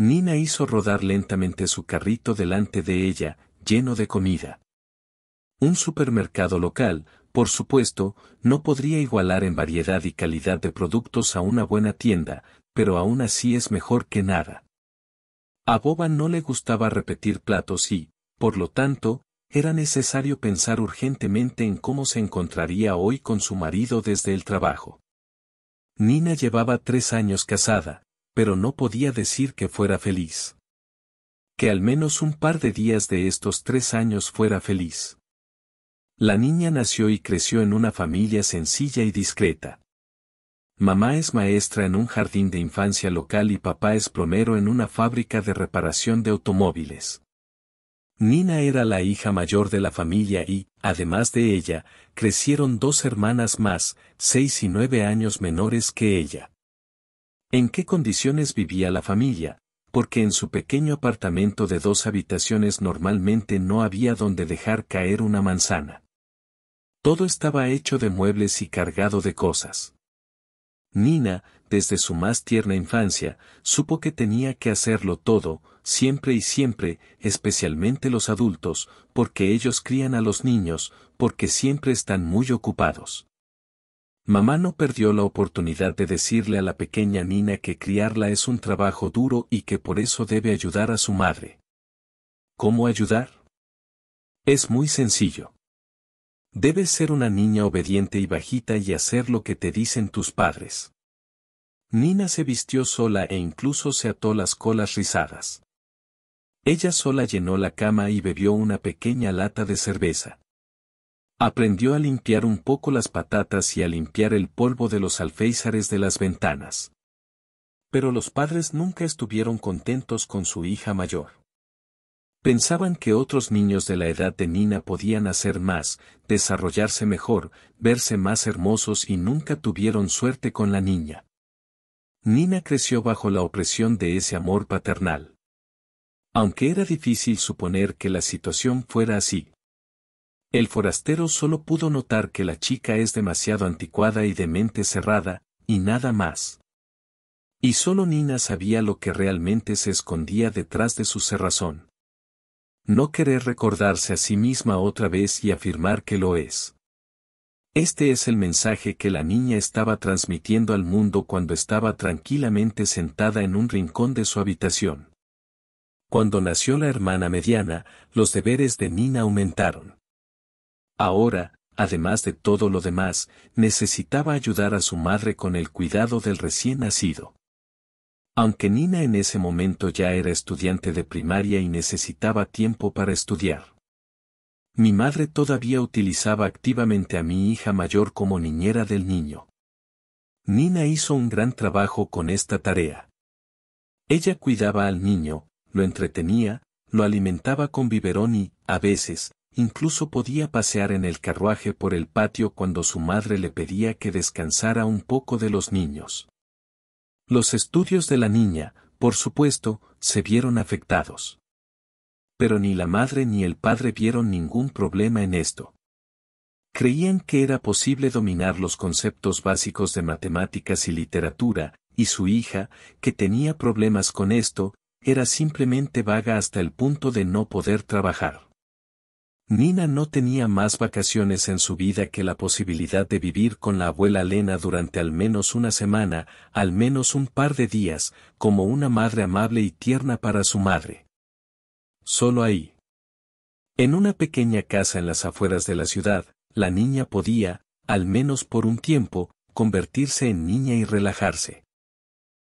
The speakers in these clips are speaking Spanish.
Nina hizo rodar lentamente su carrito delante de ella, lleno de comida. Un supermercado local, por supuesto, no podría igualar en variedad y calidad de productos a una buena tienda, pero aún así es mejor que nada. A Boba no le gustaba repetir platos y, por lo tanto, era necesario pensar urgentemente en cómo se encontraría hoy con su marido desde el trabajo. Nina llevaba tres años casada, pero no podía decir que fuera feliz. Que al menos un par de días de estos tres años fuera feliz. La niña nació y creció en una familia sencilla y discreta. Mamá es maestra en un jardín de infancia local y papá es plomero en una fábrica de reparación de automóviles. Nina era la hija mayor de la familia y, además de ella, crecieron dos hermanas más, seis y nueve años menores que ella en qué condiciones vivía la familia, porque en su pequeño apartamento de dos habitaciones normalmente no había donde dejar caer una manzana. Todo estaba hecho de muebles y cargado de cosas. Nina, desde su más tierna infancia, supo que tenía que hacerlo todo, siempre y siempre, especialmente los adultos, porque ellos crían a los niños, porque siempre están muy ocupados. Mamá no perdió la oportunidad de decirle a la pequeña Nina que criarla es un trabajo duro y que por eso debe ayudar a su madre. ¿Cómo ayudar? Es muy sencillo. Debes ser una niña obediente y bajita y hacer lo que te dicen tus padres. Nina se vistió sola e incluso se ató las colas rizadas. Ella sola llenó la cama y bebió una pequeña lata de cerveza. Aprendió a limpiar un poco las patatas y a limpiar el polvo de los alféizares de las ventanas. Pero los padres nunca estuvieron contentos con su hija mayor. Pensaban que otros niños de la edad de Nina podían hacer más, desarrollarse mejor, verse más hermosos y nunca tuvieron suerte con la niña. Nina creció bajo la opresión de ese amor paternal. Aunque era difícil suponer que la situación fuera así, el forastero solo pudo notar que la chica es demasiado anticuada y de mente cerrada, y nada más. Y solo Nina sabía lo que realmente se escondía detrás de su cerrazón. No querer recordarse a sí misma otra vez y afirmar que lo es. Este es el mensaje que la niña estaba transmitiendo al mundo cuando estaba tranquilamente sentada en un rincón de su habitación. Cuando nació la hermana mediana, los deberes de Nina aumentaron. Ahora, además de todo lo demás, necesitaba ayudar a su madre con el cuidado del recién nacido. Aunque Nina en ese momento ya era estudiante de primaria y necesitaba tiempo para estudiar. Mi madre todavía utilizaba activamente a mi hija mayor como niñera del niño. Nina hizo un gran trabajo con esta tarea. Ella cuidaba al niño, lo entretenía, lo alimentaba con biberón y, a veces, Incluso podía pasear en el carruaje por el patio cuando su madre le pedía que descansara un poco de los niños. Los estudios de la niña, por supuesto, se vieron afectados. Pero ni la madre ni el padre vieron ningún problema en esto. Creían que era posible dominar los conceptos básicos de matemáticas y literatura, y su hija, que tenía problemas con esto, era simplemente vaga hasta el punto de no poder trabajar. Nina no tenía más vacaciones en su vida que la posibilidad de vivir con la abuela Lena durante al menos una semana, al menos un par de días, como una madre amable y tierna para su madre. Solo ahí. En una pequeña casa en las afueras de la ciudad, la niña podía, al menos por un tiempo, convertirse en niña y relajarse.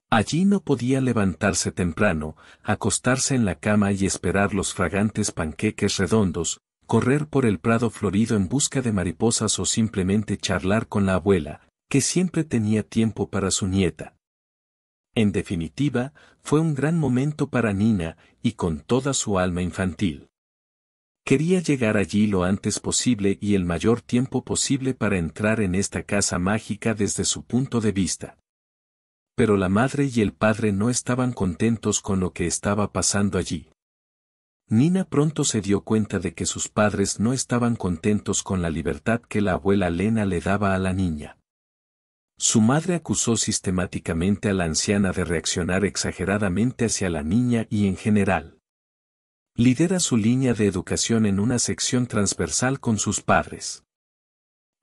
Allí no podía levantarse temprano, acostarse en la cama y esperar los fragantes panqueques redondos, correr por el prado florido en busca de mariposas o simplemente charlar con la abuela, que siempre tenía tiempo para su nieta. En definitiva, fue un gran momento para Nina, y con toda su alma infantil. Quería llegar allí lo antes posible y el mayor tiempo posible para entrar en esta casa mágica desde su punto de vista. Pero la madre y el padre no estaban contentos con lo que estaba pasando allí. Nina pronto se dio cuenta de que sus padres no estaban contentos con la libertad que la abuela Lena le daba a la niña. Su madre acusó sistemáticamente a la anciana de reaccionar exageradamente hacia la niña y en general. Lidera su línea de educación en una sección transversal con sus padres.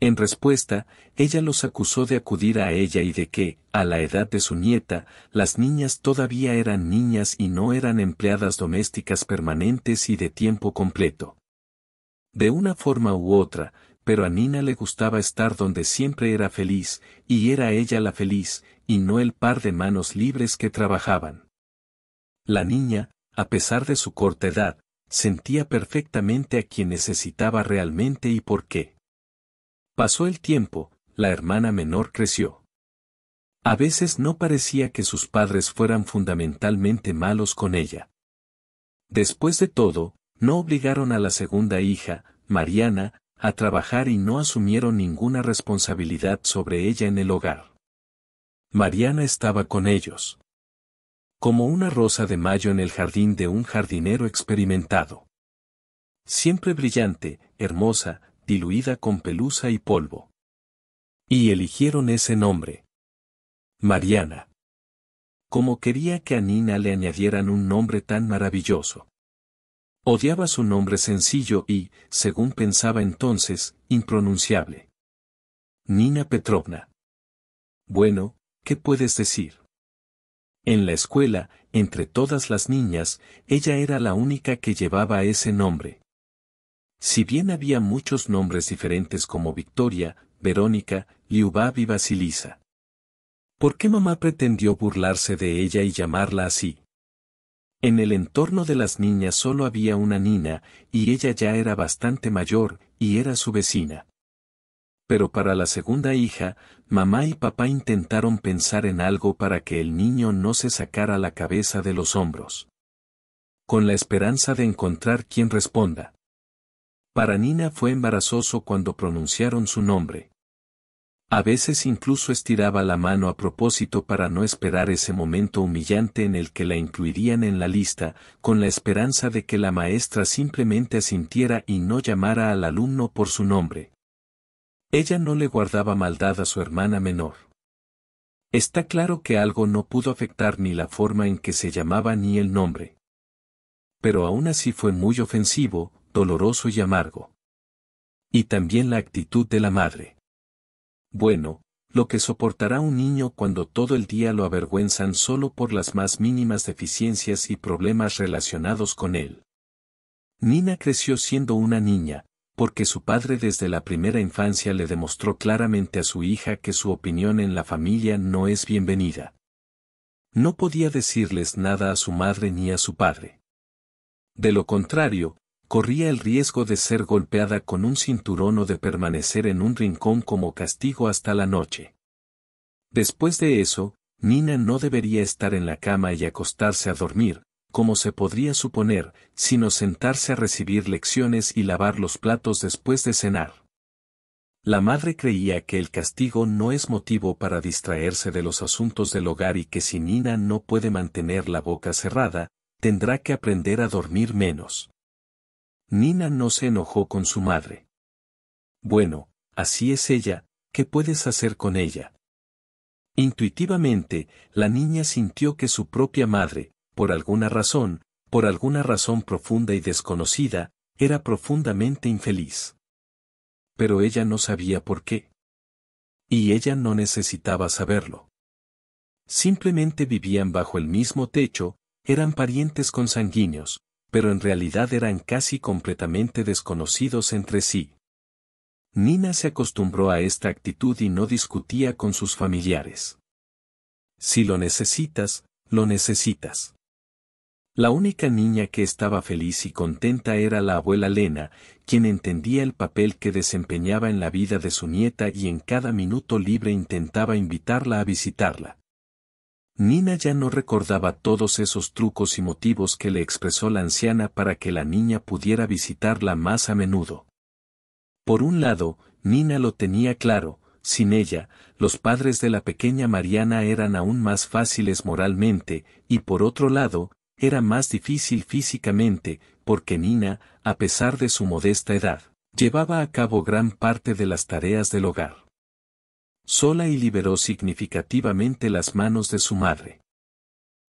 En respuesta, ella los acusó de acudir a ella y de que, a la edad de su nieta, las niñas todavía eran niñas y no eran empleadas domésticas permanentes y de tiempo completo. De una forma u otra, pero a Nina le gustaba estar donde siempre era feliz, y era ella la feliz, y no el par de manos libres que trabajaban. La niña, a pesar de su corta edad, sentía perfectamente a quien necesitaba realmente y por qué. Pasó el tiempo, la hermana menor creció. A veces no parecía que sus padres fueran fundamentalmente malos con ella. Después de todo, no obligaron a la segunda hija, Mariana, a trabajar y no asumieron ninguna responsabilidad sobre ella en el hogar. Mariana estaba con ellos. Como una rosa de mayo en el jardín de un jardinero experimentado. Siempre brillante, hermosa, diluida con pelusa y polvo. Y eligieron ese nombre. Mariana. Como quería que a Nina le añadieran un nombre tan maravilloso. Odiaba su nombre sencillo y, según pensaba entonces, impronunciable. Nina Petrovna. Bueno, ¿qué puedes decir? En la escuela, entre todas las niñas, ella era la única que llevaba ese nombre. Si bien había muchos nombres diferentes como Victoria, Verónica, Liubab y Basilisa. ¿Por qué mamá pretendió burlarse de ella y llamarla así? En el entorno de las niñas solo había una Nina, y ella ya era bastante mayor, y era su vecina. Pero para la segunda hija, mamá y papá intentaron pensar en algo para que el niño no se sacara la cabeza de los hombros. Con la esperanza de encontrar quien responda. Para Nina fue embarazoso cuando pronunciaron su nombre. A veces incluso estiraba la mano a propósito para no esperar ese momento humillante en el que la incluirían en la lista, con la esperanza de que la maestra simplemente asintiera y no llamara al alumno por su nombre. Ella no le guardaba maldad a su hermana menor. Está claro que algo no pudo afectar ni la forma en que se llamaba ni el nombre. Pero aún así fue muy ofensivo, doloroso y amargo. Y también la actitud de la madre. Bueno, lo que soportará un niño cuando todo el día lo avergüenzan solo por las más mínimas deficiencias y problemas relacionados con él. Nina creció siendo una niña, porque su padre desde la primera infancia le demostró claramente a su hija que su opinión en la familia no es bienvenida. No podía decirles nada a su madre ni a su padre. De lo contrario, corría el riesgo de ser golpeada con un cinturón o de permanecer en un rincón como castigo hasta la noche. Después de eso, Nina no debería estar en la cama y acostarse a dormir, como se podría suponer, sino sentarse a recibir lecciones y lavar los platos después de cenar. La madre creía que el castigo no es motivo para distraerse de los asuntos del hogar y que si Nina no puede mantener la boca cerrada, tendrá que aprender a dormir menos. Nina no se enojó con su madre. Bueno, así es ella, ¿qué puedes hacer con ella? Intuitivamente, la niña sintió que su propia madre, por alguna razón, por alguna razón profunda y desconocida, era profundamente infeliz. Pero ella no sabía por qué. Y ella no necesitaba saberlo. Simplemente vivían bajo el mismo techo, eran parientes consanguíneos, pero en realidad eran casi completamente desconocidos entre sí. Nina se acostumbró a esta actitud y no discutía con sus familiares. Si lo necesitas, lo necesitas. La única niña que estaba feliz y contenta era la abuela Lena, quien entendía el papel que desempeñaba en la vida de su nieta y en cada minuto libre intentaba invitarla a visitarla. Nina ya no recordaba todos esos trucos y motivos que le expresó la anciana para que la niña pudiera visitarla más a menudo. Por un lado, Nina lo tenía claro, sin ella, los padres de la pequeña Mariana eran aún más fáciles moralmente, y por otro lado, era más difícil físicamente, porque Nina, a pesar de su modesta edad, llevaba a cabo gran parte de las tareas del hogar sola y liberó significativamente las manos de su madre.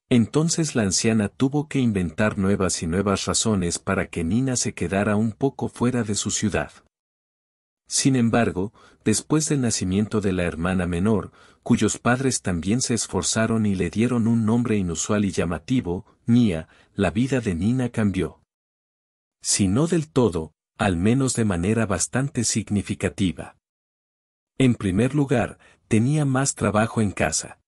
Entonces la anciana tuvo que inventar nuevas y nuevas razones para que Nina se quedara un poco fuera de su ciudad. Sin embargo, después del nacimiento de la hermana menor, cuyos padres también se esforzaron y le dieron un nombre inusual y llamativo, Mia, la vida de Nina cambió. Si no del todo, al menos de manera bastante significativa. En primer lugar, tenía más trabajo en casa.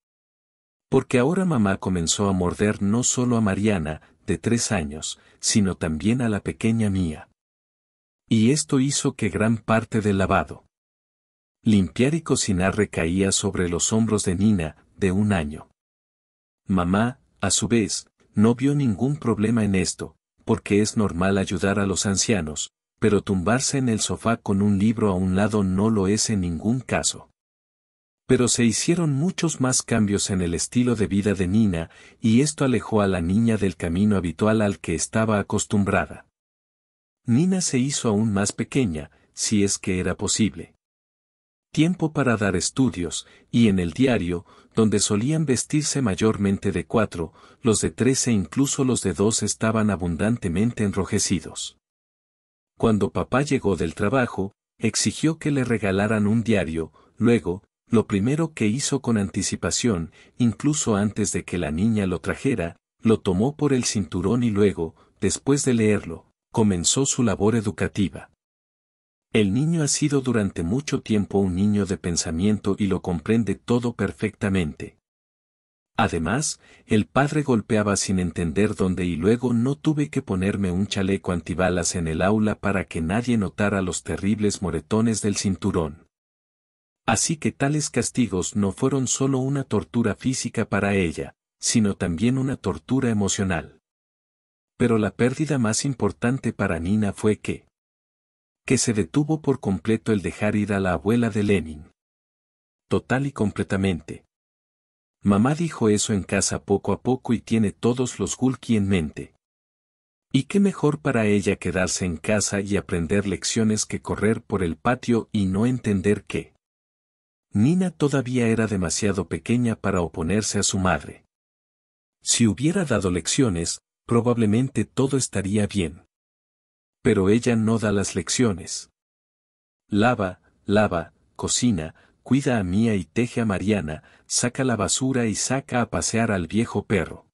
Porque ahora mamá comenzó a morder no solo a Mariana, de tres años, sino también a la pequeña mía. Y esto hizo que gran parte del lavado, limpiar y cocinar recaía sobre los hombros de Nina, de un año. Mamá, a su vez, no vio ningún problema en esto, porque es normal ayudar a los ancianos, pero tumbarse en el sofá con un libro a un lado no lo es en ningún caso. Pero se hicieron muchos más cambios en el estilo de vida de Nina, y esto alejó a la niña del camino habitual al que estaba acostumbrada. Nina se hizo aún más pequeña, si es que era posible. Tiempo para dar estudios, y en el diario, donde solían vestirse mayormente de cuatro, los de trece e incluso los de dos estaban abundantemente enrojecidos. Cuando papá llegó del trabajo, exigió que le regalaran un diario, luego, lo primero que hizo con anticipación, incluso antes de que la niña lo trajera, lo tomó por el cinturón y luego, después de leerlo, comenzó su labor educativa. El niño ha sido durante mucho tiempo un niño de pensamiento y lo comprende todo perfectamente. Además, el padre golpeaba sin entender dónde y luego no tuve que ponerme un chaleco antibalas en el aula para que nadie notara los terribles moretones del cinturón. Así que tales castigos no fueron solo una tortura física para ella, sino también una tortura emocional. Pero la pérdida más importante para Nina fue que, que se detuvo por completo el dejar ir a la abuela de Lenin. Total y completamente Mamá dijo eso en casa poco a poco y tiene todos los Gulki en mente. Y qué mejor para ella quedarse en casa y aprender lecciones que correr por el patio y no entender qué. Nina todavía era demasiado pequeña para oponerse a su madre. Si hubiera dado lecciones, probablemente todo estaría bien. Pero ella no da las lecciones. Lava, lava, cocina, cuida a Mía y teje a Mariana, saca la basura y saca a pasear al viejo perro.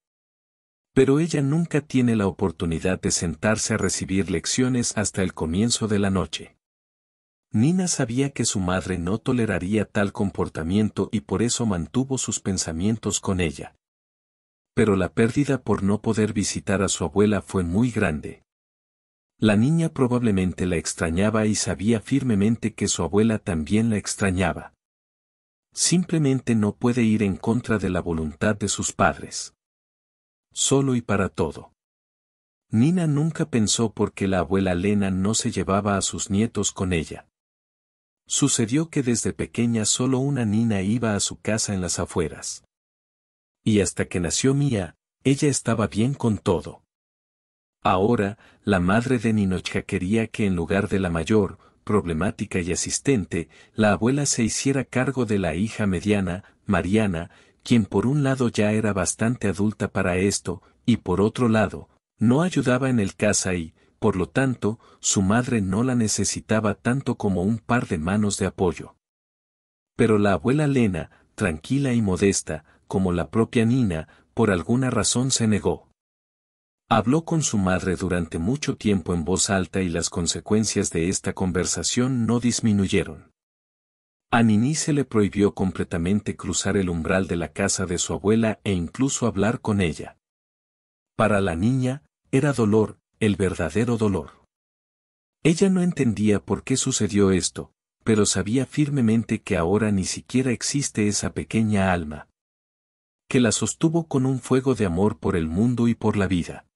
Pero ella nunca tiene la oportunidad de sentarse a recibir lecciones hasta el comienzo de la noche. Nina sabía que su madre no toleraría tal comportamiento y por eso mantuvo sus pensamientos con ella. Pero la pérdida por no poder visitar a su abuela fue muy grande. La niña probablemente la extrañaba y sabía firmemente que su abuela también la extrañaba simplemente no puede ir en contra de la voluntad de sus padres. Solo y para todo. Nina nunca pensó por qué la abuela Lena no se llevaba a sus nietos con ella. Sucedió que desde pequeña solo una Nina iba a su casa en las afueras. Y hasta que nació Mía, ella estaba bien con todo. Ahora, la madre de Ninochka quería que en lugar de la mayor, problemática y asistente, la abuela se hiciera cargo de la hija mediana, Mariana, quien por un lado ya era bastante adulta para esto, y por otro lado, no ayudaba en el casa y, por lo tanto, su madre no la necesitaba tanto como un par de manos de apoyo. Pero la abuela Lena, tranquila y modesta, como la propia Nina, por alguna razón se negó. Habló con su madre durante mucho tiempo en voz alta y las consecuencias de esta conversación no disminuyeron. A Nini se le prohibió completamente cruzar el umbral de la casa de su abuela e incluso hablar con ella. Para la niña, era dolor, el verdadero dolor. Ella no entendía por qué sucedió esto, pero sabía firmemente que ahora ni siquiera existe esa pequeña alma. Que la sostuvo con un fuego de amor por el mundo y por la vida.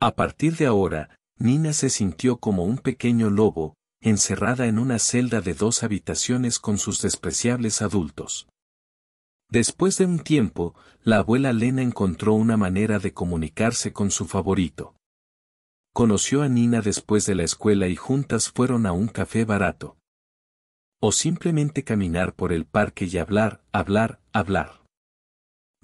A partir de ahora, Nina se sintió como un pequeño lobo, encerrada en una celda de dos habitaciones con sus despreciables adultos. Después de un tiempo, la abuela Lena encontró una manera de comunicarse con su favorito. Conoció a Nina después de la escuela y juntas fueron a un café barato. O simplemente caminar por el parque y hablar, hablar, hablar.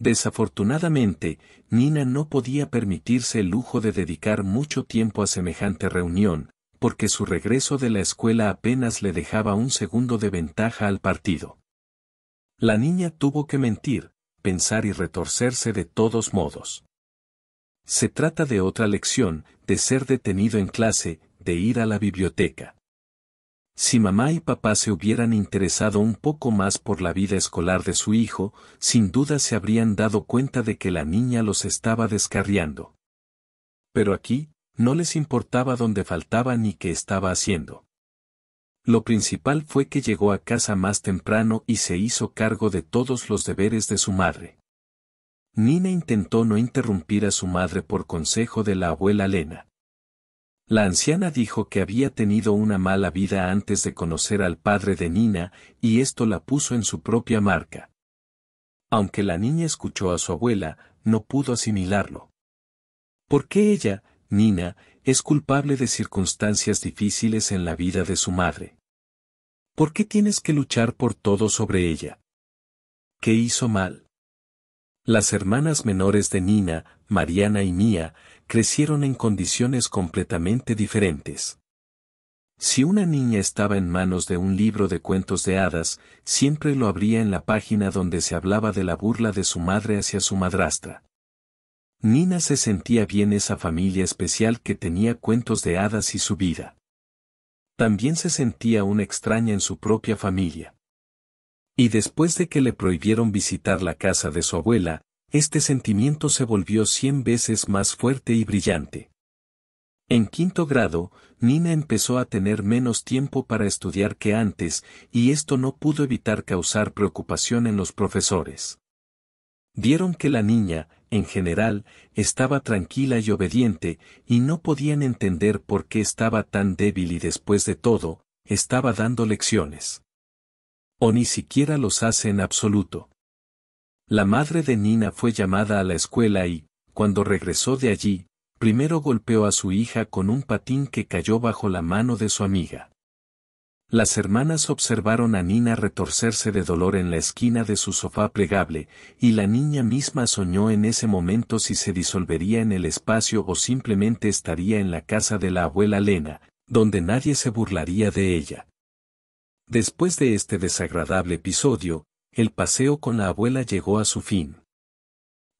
Desafortunadamente, Nina no podía permitirse el lujo de dedicar mucho tiempo a semejante reunión, porque su regreso de la escuela apenas le dejaba un segundo de ventaja al partido. La niña tuvo que mentir, pensar y retorcerse de todos modos. Se trata de otra lección, de ser detenido en clase, de ir a la biblioteca. Si mamá y papá se hubieran interesado un poco más por la vida escolar de su hijo, sin duda se habrían dado cuenta de que la niña los estaba descarriando. Pero aquí, no les importaba dónde faltaba ni qué estaba haciendo. Lo principal fue que llegó a casa más temprano y se hizo cargo de todos los deberes de su madre. Nina intentó no interrumpir a su madre por consejo de la abuela Lena. La anciana dijo que había tenido una mala vida antes de conocer al padre de Nina, y esto la puso en su propia marca. Aunque la niña escuchó a su abuela, no pudo asimilarlo. ¿Por qué ella, Nina, es culpable de circunstancias difíciles en la vida de su madre? ¿Por qué tienes que luchar por todo sobre ella? ¿Qué hizo mal? Las hermanas menores de Nina, Mariana y Mía, crecieron en condiciones completamente diferentes. Si una niña estaba en manos de un libro de cuentos de hadas, siempre lo abría en la página donde se hablaba de la burla de su madre hacia su madrastra. Nina se sentía bien esa familia especial que tenía cuentos de hadas y su vida. También se sentía una extraña en su propia familia. Y después de que le prohibieron visitar la casa de su abuela, este sentimiento se volvió cien veces más fuerte y brillante. En quinto grado, Nina empezó a tener menos tiempo para estudiar que antes, y esto no pudo evitar causar preocupación en los profesores. Vieron que la niña, en general, estaba tranquila y obediente, y no podían entender por qué estaba tan débil y después de todo, estaba dando lecciones. O ni siquiera los hace en absoluto. La madre de Nina fue llamada a la escuela y, cuando regresó de allí, primero golpeó a su hija con un patín que cayó bajo la mano de su amiga. Las hermanas observaron a Nina retorcerse de dolor en la esquina de su sofá plegable, y la niña misma soñó en ese momento si se disolvería en el espacio o simplemente estaría en la casa de la abuela Lena, donde nadie se burlaría de ella. Después de este desagradable episodio, el paseo con la abuela llegó a su fin.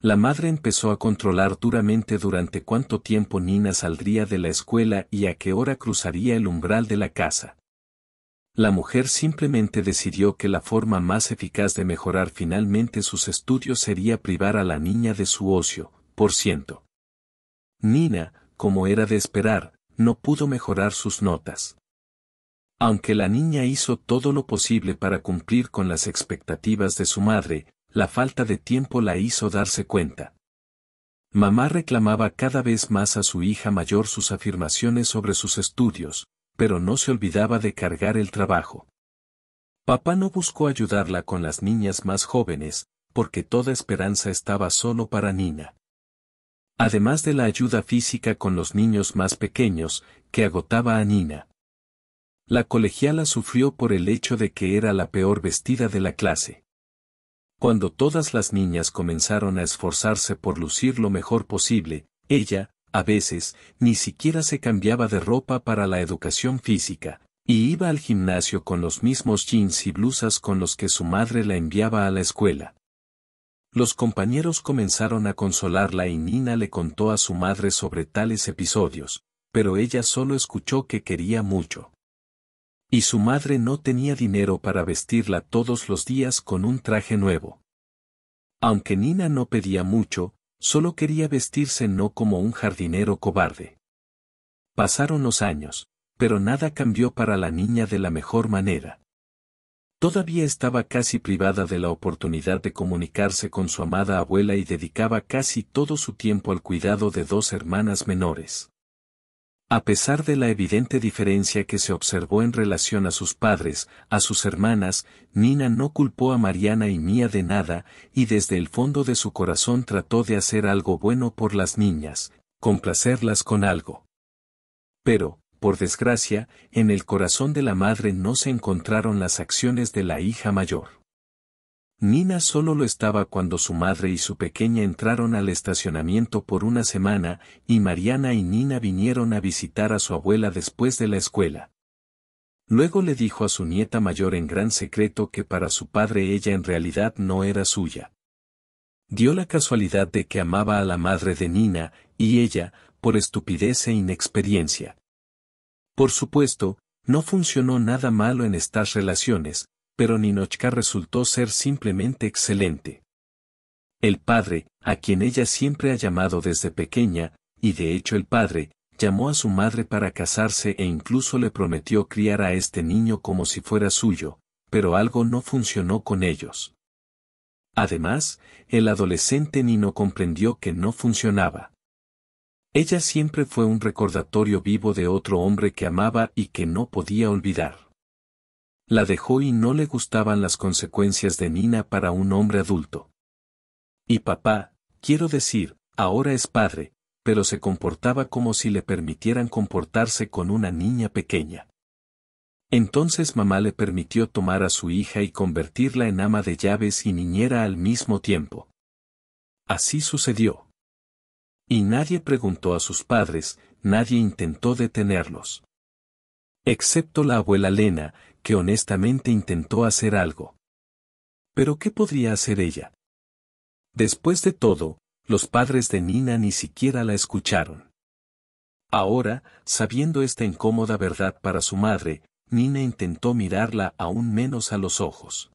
La madre empezó a controlar duramente durante cuánto tiempo Nina saldría de la escuela y a qué hora cruzaría el umbral de la casa. La mujer simplemente decidió que la forma más eficaz de mejorar finalmente sus estudios sería privar a la niña de su ocio, por ciento. Nina, como era de esperar, no pudo mejorar sus notas. Aunque la niña hizo todo lo posible para cumplir con las expectativas de su madre, la falta de tiempo la hizo darse cuenta. Mamá reclamaba cada vez más a su hija mayor sus afirmaciones sobre sus estudios, pero no se olvidaba de cargar el trabajo. Papá no buscó ayudarla con las niñas más jóvenes, porque toda esperanza estaba solo para Nina. Además de la ayuda física con los niños más pequeños, que agotaba a Nina, la colegiala sufrió por el hecho de que era la peor vestida de la clase. Cuando todas las niñas comenzaron a esforzarse por lucir lo mejor posible, ella, a veces, ni siquiera se cambiaba de ropa para la educación física, y iba al gimnasio con los mismos jeans y blusas con los que su madre la enviaba a la escuela. Los compañeros comenzaron a consolarla y Nina le contó a su madre sobre tales episodios, pero ella solo escuchó que quería mucho. Y su madre no tenía dinero para vestirla todos los días con un traje nuevo. Aunque Nina no pedía mucho, solo quería vestirse no como un jardinero cobarde. Pasaron los años, pero nada cambió para la niña de la mejor manera. Todavía estaba casi privada de la oportunidad de comunicarse con su amada abuela y dedicaba casi todo su tiempo al cuidado de dos hermanas menores. A pesar de la evidente diferencia que se observó en relación a sus padres, a sus hermanas, Nina no culpó a Mariana y Mía de nada, y desde el fondo de su corazón trató de hacer algo bueno por las niñas, complacerlas con algo. Pero, por desgracia, en el corazón de la madre no se encontraron las acciones de la hija mayor. Nina solo lo estaba cuando su madre y su pequeña entraron al estacionamiento por una semana, y Mariana y Nina vinieron a visitar a su abuela después de la escuela. Luego le dijo a su nieta mayor en gran secreto que para su padre ella en realidad no era suya. Dio la casualidad de que amaba a la madre de Nina, y ella, por estupidez e inexperiencia. Por supuesto, no funcionó nada malo en estas relaciones, pero Ninochka resultó ser simplemente excelente. El padre, a quien ella siempre ha llamado desde pequeña, y de hecho el padre, llamó a su madre para casarse e incluso le prometió criar a este niño como si fuera suyo, pero algo no funcionó con ellos. Además, el adolescente Nino comprendió que no funcionaba. Ella siempre fue un recordatorio vivo de otro hombre que amaba y que no podía olvidar la dejó y no le gustaban las consecuencias de Nina para un hombre adulto. Y papá, quiero decir, ahora es padre, pero se comportaba como si le permitieran comportarse con una niña pequeña. Entonces mamá le permitió tomar a su hija y convertirla en ama de llaves y niñera al mismo tiempo. Así sucedió. Y nadie preguntó a sus padres, nadie intentó detenerlos. Excepto la abuela Lena, que honestamente intentó hacer algo. Pero ¿qué podría hacer ella? Después de todo, los padres de Nina ni siquiera la escucharon. Ahora, sabiendo esta incómoda verdad para su madre, Nina intentó mirarla aún menos a los ojos.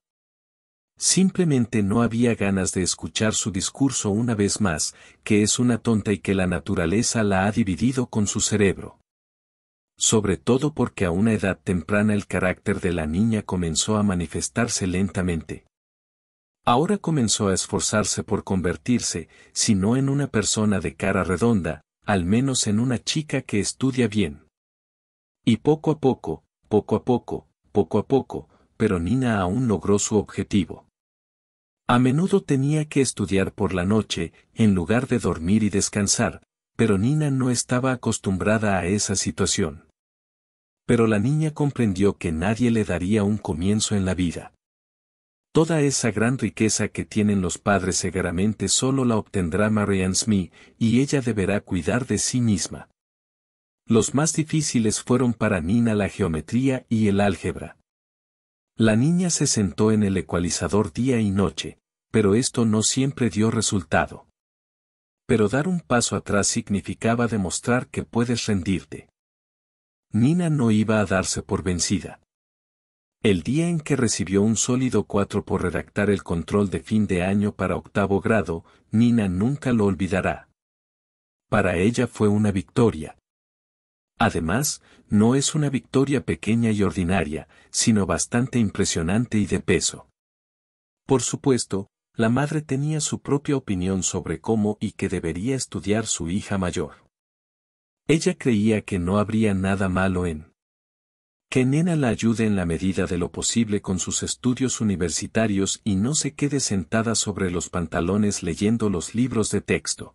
Simplemente no había ganas de escuchar su discurso una vez más, que es una tonta y que la naturaleza la ha dividido con su cerebro sobre todo porque a una edad temprana el carácter de la niña comenzó a manifestarse lentamente. Ahora comenzó a esforzarse por convertirse, si no en una persona de cara redonda, al menos en una chica que estudia bien. Y poco a poco, poco a poco, poco a poco, pero Nina aún logró su objetivo. A menudo tenía que estudiar por la noche, en lugar de dormir y descansar, pero Nina no estaba acostumbrada a esa situación pero la niña comprendió que nadie le daría un comienzo en la vida. Toda esa gran riqueza que tienen los padres seguramente solo la obtendrá Marianne Smith, y ella deberá cuidar de sí misma. Los más difíciles fueron para Nina la geometría y el álgebra. La niña se sentó en el ecualizador día y noche, pero esto no siempre dio resultado. Pero dar un paso atrás significaba demostrar que puedes rendirte. Nina no iba a darse por vencida. El día en que recibió un sólido 4 por redactar el control de fin de año para octavo grado, Nina nunca lo olvidará. Para ella fue una victoria. Además, no es una victoria pequeña y ordinaria, sino bastante impresionante y de peso. Por supuesto, la madre tenía su propia opinión sobre cómo y qué debería estudiar su hija mayor. Ella creía que no habría nada malo en que Nena la ayude en la medida de lo posible con sus estudios universitarios y no se quede sentada sobre los pantalones leyendo los libros de texto.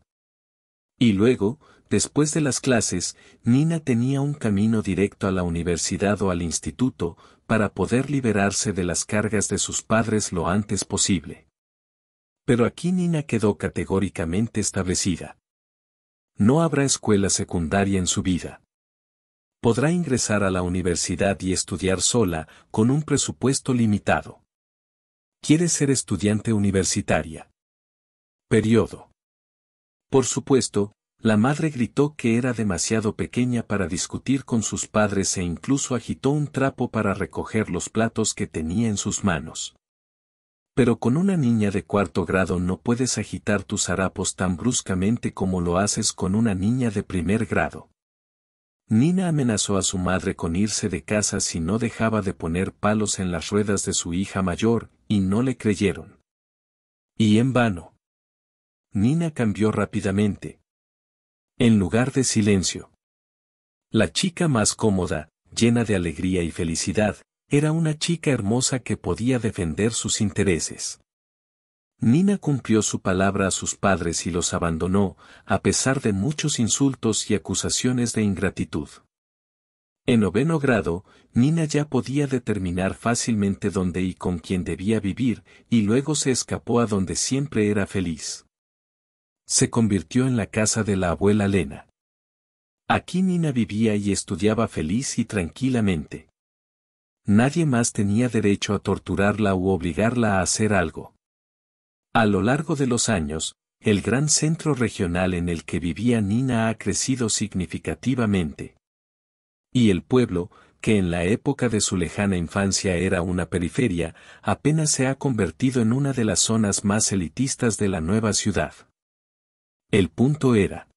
Y luego, después de las clases, Nina tenía un camino directo a la universidad o al instituto, para poder liberarse de las cargas de sus padres lo antes posible. Pero aquí Nina quedó categóricamente establecida. No habrá escuela secundaria en su vida. Podrá ingresar a la universidad y estudiar sola, con un presupuesto limitado. Quiere ser estudiante universitaria. Periodo. Por supuesto, la madre gritó que era demasiado pequeña para discutir con sus padres e incluso agitó un trapo para recoger los platos que tenía en sus manos. Pero con una niña de cuarto grado no puedes agitar tus harapos tan bruscamente como lo haces con una niña de primer grado. Nina amenazó a su madre con irse de casa si no dejaba de poner palos en las ruedas de su hija mayor, y no le creyeron. Y en vano. Nina cambió rápidamente. En lugar de silencio. La chica más cómoda, llena de alegría y felicidad, era una chica hermosa que podía defender sus intereses. Nina cumplió su palabra a sus padres y los abandonó, a pesar de muchos insultos y acusaciones de ingratitud. En noveno grado, Nina ya podía determinar fácilmente dónde y con quién debía vivir, y luego se escapó a donde siempre era feliz. Se convirtió en la casa de la abuela Lena. Aquí Nina vivía y estudiaba feliz y tranquilamente nadie más tenía derecho a torturarla u obligarla a hacer algo. A lo largo de los años, el gran centro regional en el que vivía Nina ha crecido significativamente. Y el pueblo, que en la época de su lejana infancia era una periferia, apenas se ha convertido en una de las zonas más elitistas de la nueva ciudad. El punto era,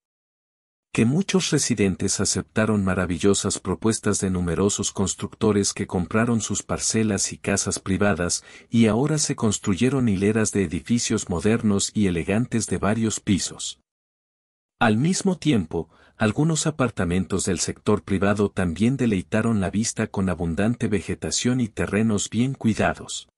que muchos residentes aceptaron maravillosas propuestas de numerosos constructores que compraron sus parcelas y casas privadas, y ahora se construyeron hileras de edificios modernos y elegantes de varios pisos. Al mismo tiempo, algunos apartamentos del sector privado también deleitaron la vista con abundante vegetación y terrenos bien cuidados.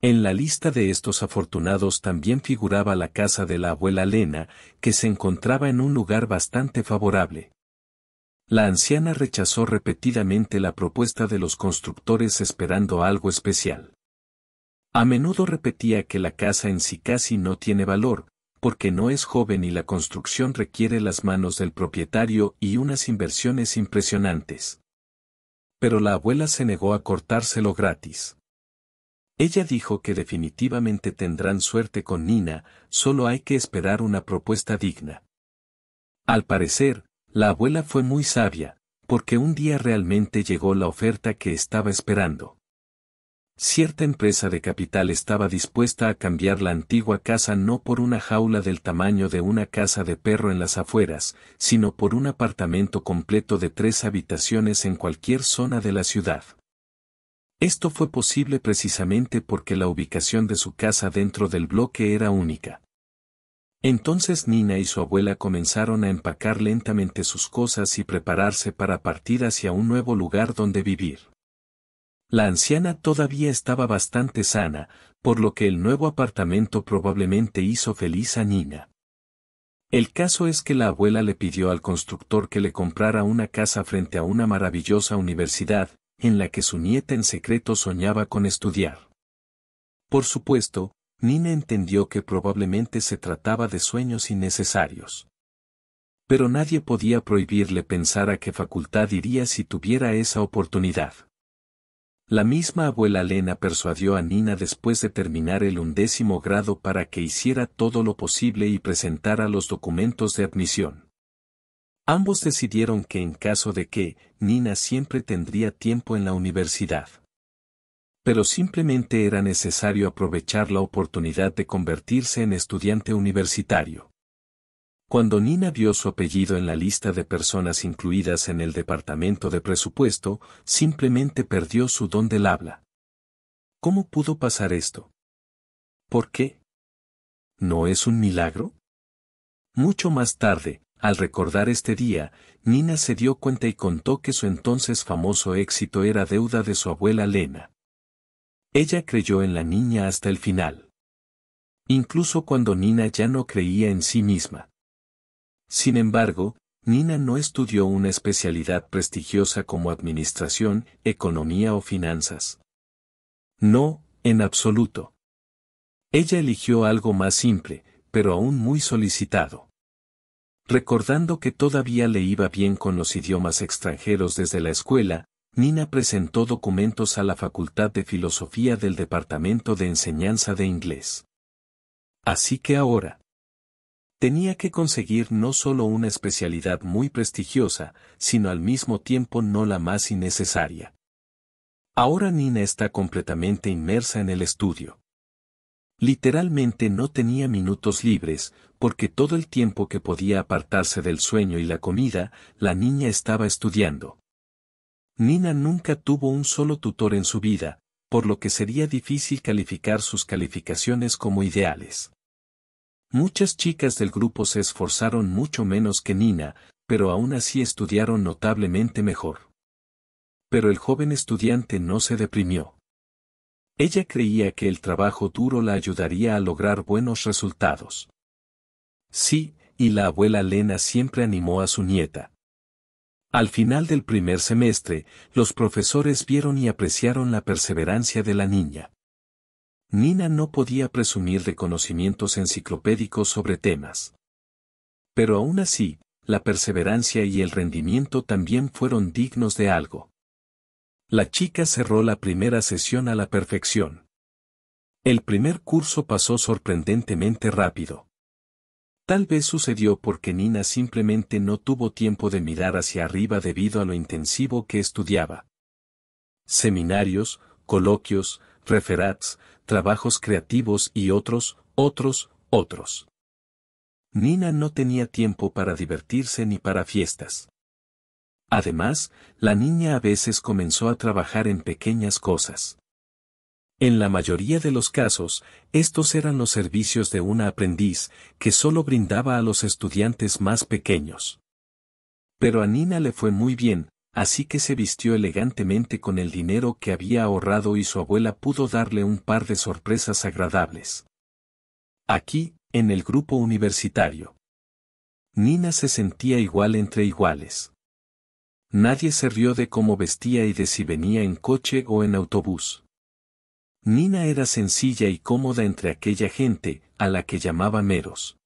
En la lista de estos afortunados también figuraba la casa de la abuela Lena, que se encontraba en un lugar bastante favorable. La anciana rechazó repetidamente la propuesta de los constructores esperando algo especial. A menudo repetía que la casa en sí casi no tiene valor, porque no es joven y la construcción requiere las manos del propietario y unas inversiones impresionantes. Pero la abuela se negó a cortárselo gratis. Ella dijo que definitivamente tendrán suerte con Nina, solo hay que esperar una propuesta digna. Al parecer, la abuela fue muy sabia, porque un día realmente llegó la oferta que estaba esperando. Cierta empresa de capital estaba dispuesta a cambiar la antigua casa no por una jaula del tamaño de una casa de perro en las afueras, sino por un apartamento completo de tres habitaciones en cualquier zona de la ciudad. Esto fue posible precisamente porque la ubicación de su casa dentro del bloque era única. Entonces Nina y su abuela comenzaron a empacar lentamente sus cosas y prepararse para partir hacia un nuevo lugar donde vivir. La anciana todavía estaba bastante sana, por lo que el nuevo apartamento probablemente hizo feliz a Nina. El caso es que la abuela le pidió al constructor que le comprara una casa frente a una maravillosa universidad, en la que su nieta en secreto soñaba con estudiar. Por supuesto, Nina entendió que probablemente se trataba de sueños innecesarios. Pero nadie podía prohibirle pensar a qué facultad iría si tuviera esa oportunidad. La misma abuela Lena persuadió a Nina después de terminar el undécimo grado para que hiciera todo lo posible y presentara los documentos de admisión. Ambos decidieron que en caso de que, Nina siempre tendría tiempo en la universidad. Pero simplemente era necesario aprovechar la oportunidad de convertirse en estudiante universitario. Cuando Nina vio su apellido en la lista de personas incluidas en el departamento de presupuesto, simplemente perdió su don del habla. ¿Cómo pudo pasar esto? ¿Por qué? ¿No es un milagro? Mucho más tarde, al recordar este día, Nina se dio cuenta y contó que su entonces famoso éxito era deuda de su abuela Lena. Ella creyó en la niña hasta el final. Incluso cuando Nina ya no creía en sí misma. Sin embargo, Nina no estudió una especialidad prestigiosa como administración, economía o finanzas. No, en absoluto. Ella eligió algo más simple, pero aún muy solicitado. Recordando que todavía le iba bien con los idiomas extranjeros desde la escuela, Nina presentó documentos a la Facultad de Filosofía del Departamento de Enseñanza de Inglés. Así que ahora, tenía que conseguir no solo una especialidad muy prestigiosa, sino al mismo tiempo no la más innecesaria. Ahora Nina está completamente inmersa en el estudio. Literalmente no tenía minutos libres, porque todo el tiempo que podía apartarse del sueño y la comida, la niña estaba estudiando. Nina nunca tuvo un solo tutor en su vida, por lo que sería difícil calificar sus calificaciones como ideales. Muchas chicas del grupo se esforzaron mucho menos que Nina, pero aún así estudiaron notablemente mejor. Pero el joven estudiante no se deprimió. Ella creía que el trabajo duro la ayudaría a lograr buenos resultados. Sí, y la abuela Lena siempre animó a su nieta. Al final del primer semestre, los profesores vieron y apreciaron la perseverancia de la niña. Nina no podía presumir de conocimientos enciclopédicos sobre temas. Pero aún así, la perseverancia y el rendimiento también fueron dignos de algo. La chica cerró la primera sesión a la perfección. El primer curso pasó sorprendentemente rápido. Tal vez sucedió porque Nina simplemente no tuvo tiempo de mirar hacia arriba debido a lo intensivo que estudiaba. Seminarios, coloquios, referats, trabajos creativos y otros, otros, otros. Nina no tenía tiempo para divertirse ni para fiestas. Además, la niña a veces comenzó a trabajar en pequeñas cosas. En la mayoría de los casos, estos eran los servicios de una aprendiz que solo brindaba a los estudiantes más pequeños. Pero a Nina le fue muy bien, así que se vistió elegantemente con el dinero que había ahorrado y su abuela pudo darle un par de sorpresas agradables. Aquí, en el grupo universitario. Nina se sentía igual entre iguales. Nadie se rió de cómo vestía y de si venía en coche o en autobús. Nina era sencilla y cómoda entre aquella gente, a la que llamaba meros.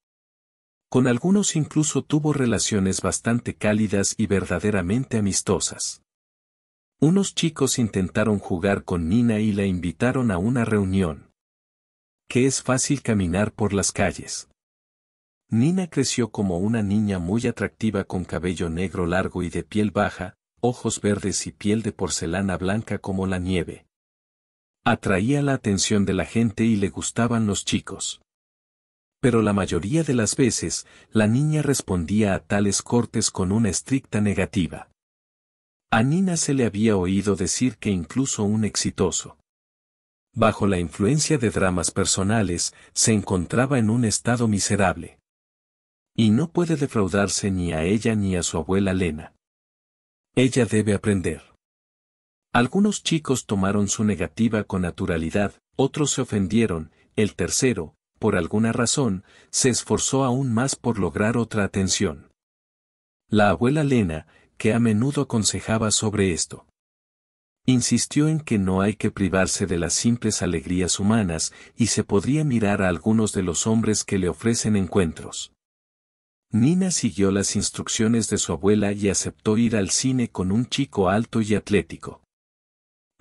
Con algunos incluso tuvo relaciones bastante cálidas y verdaderamente amistosas. Unos chicos intentaron jugar con Nina y la invitaron a una reunión. Que es fácil caminar por las calles. Nina creció como una niña muy atractiva con cabello negro largo y de piel baja, ojos verdes y piel de porcelana blanca como la nieve. Atraía la atención de la gente y le gustaban los chicos. Pero la mayoría de las veces, la niña respondía a tales cortes con una estricta negativa. A Nina se le había oído decir que incluso un exitoso, bajo la influencia de dramas personales, se encontraba en un estado miserable. Y no puede defraudarse ni a ella ni a su abuela Lena. Ella debe aprender. Algunos chicos tomaron su negativa con naturalidad, otros se ofendieron, el tercero, por alguna razón, se esforzó aún más por lograr otra atención. La abuela Lena, que a menudo aconsejaba sobre esto, insistió en que no hay que privarse de las simples alegrías humanas y se podría mirar a algunos de los hombres que le ofrecen encuentros. Nina siguió las instrucciones de su abuela y aceptó ir al cine con un chico alto y atlético.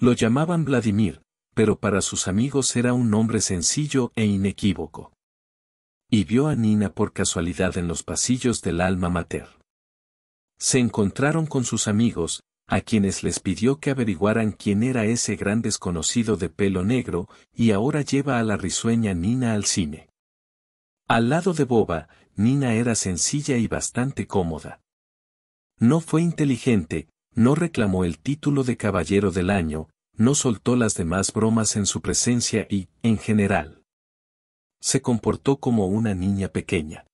Lo llamaban Vladimir, pero para sus amigos era un nombre sencillo e inequívoco. Y vio a Nina por casualidad en los pasillos del alma mater. Se encontraron con sus amigos, a quienes les pidió que averiguaran quién era ese gran desconocido de pelo negro, y ahora lleva a la risueña Nina al cine. Al lado de Boba, Nina era sencilla y bastante cómoda. No fue inteligente, no reclamó el título de Caballero del Año, no soltó las demás bromas en su presencia y, en general, se comportó como una niña pequeña.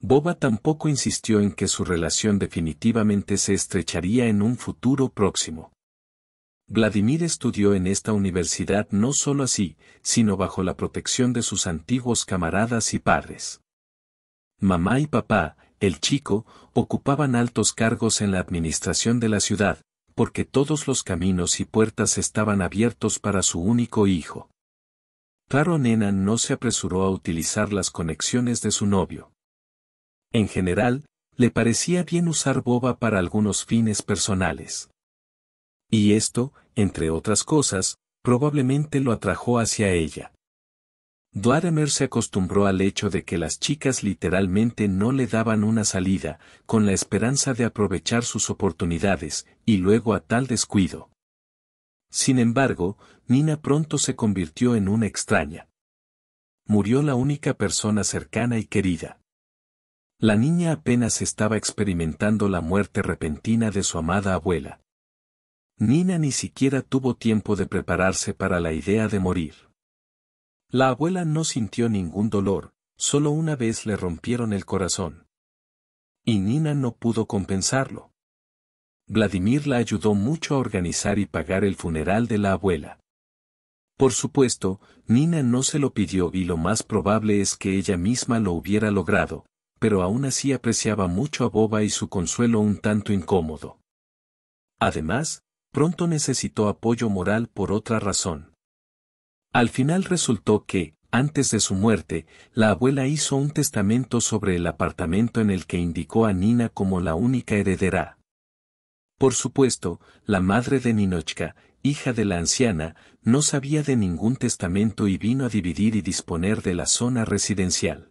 Boba tampoco insistió en que su relación definitivamente se estrecharía en un futuro próximo. Vladimir estudió en esta universidad no solo así, sino bajo la protección de sus antiguos camaradas y padres. Mamá y papá, el chico, ocupaban altos cargos en la administración de la ciudad, porque todos los caminos y puertas estaban abiertos para su único hijo. Claro Nena no se apresuró a utilizar las conexiones de su novio. En general, le parecía bien usar boba para algunos fines personales. Y esto, entre otras cosas, probablemente lo atrajo hacia ella. Dwarmer se acostumbró al hecho de que las chicas literalmente no le daban una salida, con la esperanza de aprovechar sus oportunidades, y luego a tal descuido. Sin embargo, Nina pronto se convirtió en una extraña. Murió la única persona cercana y querida. La niña apenas estaba experimentando la muerte repentina de su amada abuela. Nina ni siquiera tuvo tiempo de prepararse para la idea de morir. La abuela no sintió ningún dolor, solo una vez le rompieron el corazón. Y Nina no pudo compensarlo. Vladimir la ayudó mucho a organizar y pagar el funeral de la abuela. Por supuesto, Nina no se lo pidió y lo más probable es que ella misma lo hubiera logrado, pero aún así apreciaba mucho a Boba y su consuelo un tanto incómodo. Además, pronto necesitó apoyo moral por otra razón. Al final resultó que, antes de su muerte, la abuela hizo un testamento sobre el apartamento en el que indicó a Nina como la única heredera. Por supuesto, la madre de Ninochka, hija de la anciana, no sabía de ningún testamento y vino a dividir y disponer de la zona residencial.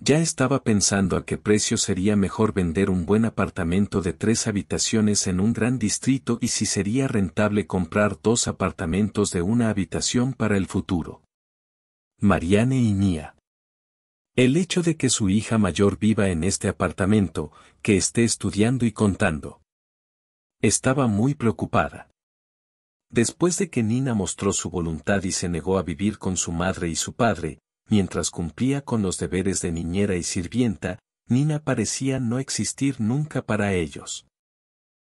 Ya estaba pensando a qué precio sería mejor vender un buen apartamento de tres habitaciones en un gran distrito y si sería rentable comprar dos apartamentos de una habitación para el futuro. Marianne y Nia. El hecho de que su hija mayor viva en este apartamento, que esté estudiando y contando. Estaba muy preocupada. Después de que Nina mostró su voluntad y se negó a vivir con su madre y su padre, mientras cumplía con los deberes de niñera y sirvienta, Nina parecía no existir nunca para ellos.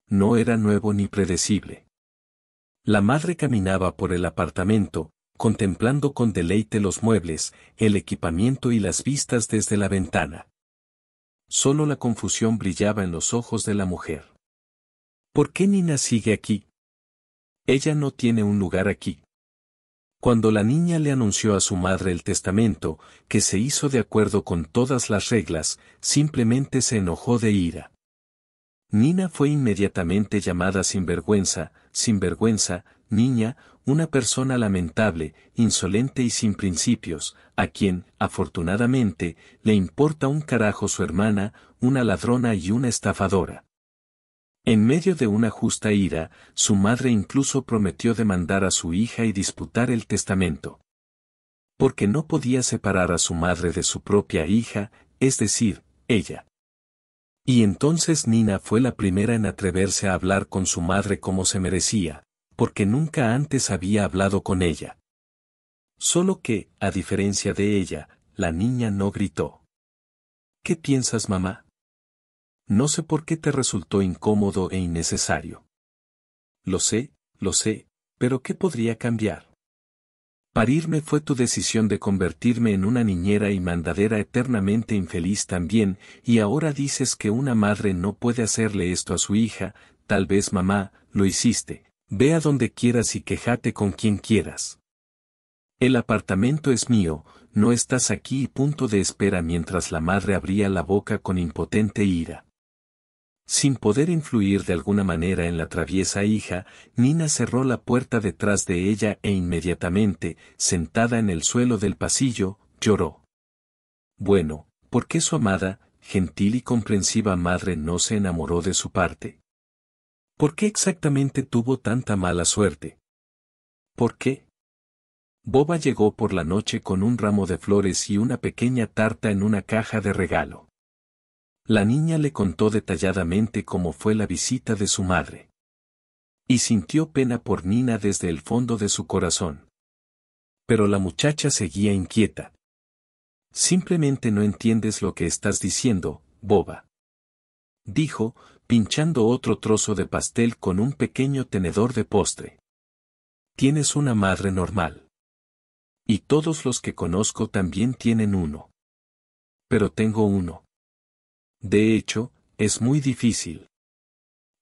No era nuevo ni predecible. La madre caminaba por el apartamento, contemplando con deleite los muebles, el equipamiento y las vistas desde la ventana. Solo la confusión brillaba en los ojos de la mujer. ¿Por qué Nina sigue aquí? Ella no tiene un lugar aquí. Cuando la niña le anunció a su madre el testamento, que se hizo de acuerdo con todas las reglas, simplemente se enojó de ira. Nina fue inmediatamente llamada sinvergüenza, sinvergüenza, niña, una persona lamentable, insolente y sin principios, a quien, afortunadamente, le importa un carajo su hermana, una ladrona y una estafadora. En medio de una justa ira, su madre incluso prometió demandar a su hija y disputar el testamento. Porque no podía separar a su madre de su propia hija, es decir, ella. Y entonces Nina fue la primera en atreverse a hablar con su madre como se merecía, porque nunca antes había hablado con ella. Solo que, a diferencia de ella, la niña no gritó. ¿Qué piensas mamá? No sé por qué te resultó incómodo e innecesario. Lo sé, lo sé, pero ¿qué podría cambiar? Parirme fue tu decisión de convertirme en una niñera y mandadera eternamente infeliz también, y ahora dices que una madre no puede hacerle esto a su hija, tal vez mamá, lo hiciste, ve a donde quieras y quejate con quien quieras. El apartamento es mío, no estás aquí y punto de espera mientras la madre abría la boca con impotente ira. Sin poder influir de alguna manera en la traviesa hija, Nina cerró la puerta detrás de ella e inmediatamente, sentada en el suelo del pasillo, lloró. Bueno, ¿por qué su amada, gentil y comprensiva madre no se enamoró de su parte? ¿Por qué exactamente tuvo tanta mala suerte? ¿Por qué? Boba llegó por la noche con un ramo de flores y una pequeña tarta en una caja de regalo. La niña le contó detalladamente cómo fue la visita de su madre. Y sintió pena por Nina desde el fondo de su corazón. Pero la muchacha seguía inquieta. Simplemente no entiendes lo que estás diciendo, boba. Dijo, pinchando otro trozo de pastel con un pequeño tenedor de postre. Tienes una madre normal. Y todos los que conozco también tienen uno. Pero tengo uno. De hecho, es muy difícil.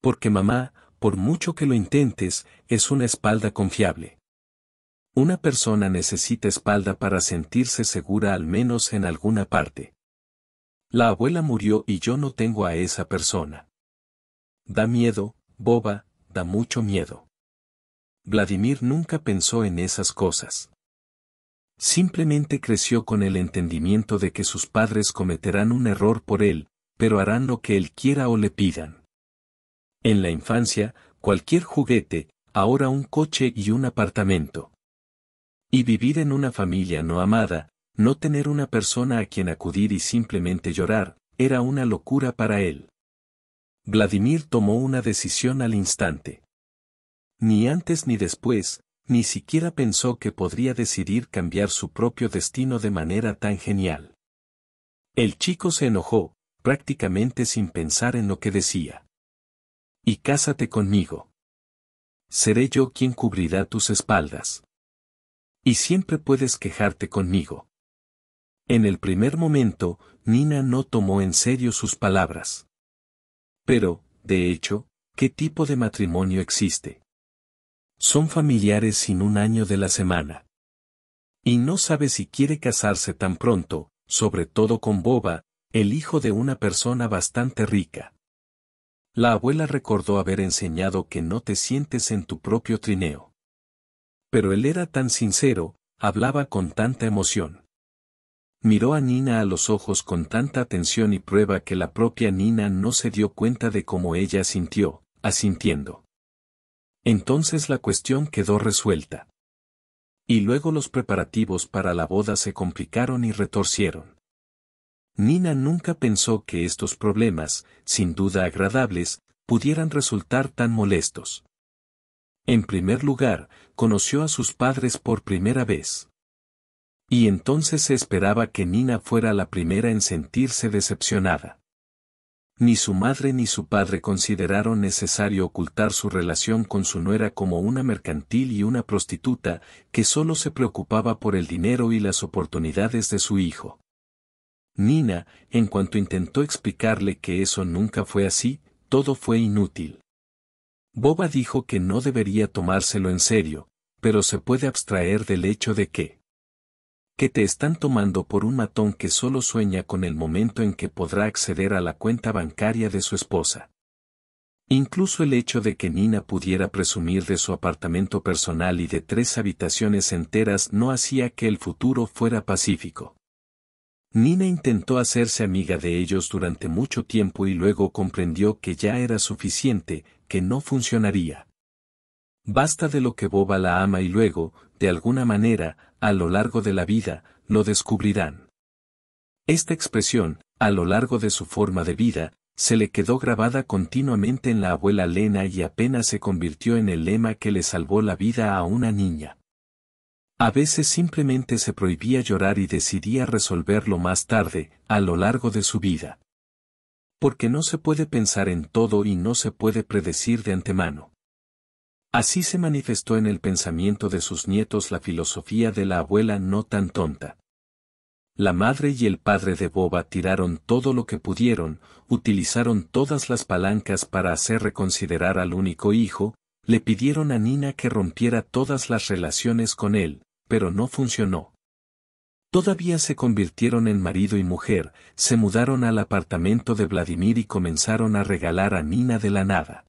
Porque mamá, por mucho que lo intentes, es una espalda confiable. Una persona necesita espalda para sentirse segura al menos en alguna parte. La abuela murió y yo no tengo a esa persona. Da miedo, boba, da mucho miedo. Vladimir nunca pensó en esas cosas. Simplemente creció con el entendimiento de que sus padres cometerán un error por él, pero harán lo que él quiera o le pidan. En la infancia, cualquier juguete, ahora un coche y un apartamento. Y vivir en una familia no amada, no tener una persona a quien acudir y simplemente llorar, era una locura para él. Vladimir tomó una decisión al instante. Ni antes ni después, ni siquiera pensó que podría decidir cambiar su propio destino de manera tan genial. El chico se enojó, prácticamente sin pensar en lo que decía. Y cásate conmigo. Seré yo quien cubrirá tus espaldas. Y siempre puedes quejarte conmigo. En el primer momento, Nina no tomó en serio sus palabras. Pero, de hecho, ¿qué tipo de matrimonio existe? Son familiares sin un año de la semana. Y no sabe si quiere casarse tan pronto, sobre todo con Boba, el hijo de una persona bastante rica. La abuela recordó haber enseñado que no te sientes en tu propio trineo. Pero él era tan sincero, hablaba con tanta emoción. Miró a Nina a los ojos con tanta atención y prueba que la propia Nina no se dio cuenta de cómo ella sintió, asintiendo. Entonces la cuestión quedó resuelta. Y luego los preparativos para la boda se complicaron y retorcieron. Nina nunca pensó que estos problemas, sin duda agradables, pudieran resultar tan molestos. En primer lugar, conoció a sus padres por primera vez. Y entonces se esperaba que Nina fuera la primera en sentirse decepcionada. Ni su madre ni su padre consideraron necesario ocultar su relación con su nuera como una mercantil y una prostituta que solo se preocupaba por el dinero y las oportunidades de su hijo. Nina, en cuanto intentó explicarle que eso nunca fue así, todo fue inútil. Boba dijo que no debería tomárselo en serio, pero se puede abstraer del hecho de que que te están tomando por un matón que solo sueña con el momento en que podrá acceder a la cuenta bancaria de su esposa. Incluso el hecho de que Nina pudiera presumir de su apartamento personal y de tres habitaciones enteras no hacía que el futuro fuera pacífico. Nina intentó hacerse amiga de ellos durante mucho tiempo y luego comprendió que ya era suficiente, que no funcionaría. Basta de lo que Boba la ama y luego, de alguna manera, a lo largo de la vida, lo descubrirán. Esta expresión, a lo largo de su forma de vida, se le quedó grabada continuamente en la abuela Lena y apenas se convirtió en el lema que le salvó la vida a una niña. A veces simplemente se prohibía llorar y decidía resolverlo más tarde, a lo largo de su vida. Porque no se puede pensar en todo y no se puede predecir de antemano. Así se manifestó en el pensamiento de sus nietos la filosofía de la abuela no tan tonta. La madre y el padre de Boba tiraron todo lo que pudieron, utilizaron todas las palancas para hacer reconsiderar al único hijo, le pidieron a Nina que rompiera todas las relaciones con él, pero no funcionó. Todavía se convirtieron en marido y mujer, se mudaron al apartamento de Vladimir y comenzaron a regalar a Nina de la nada.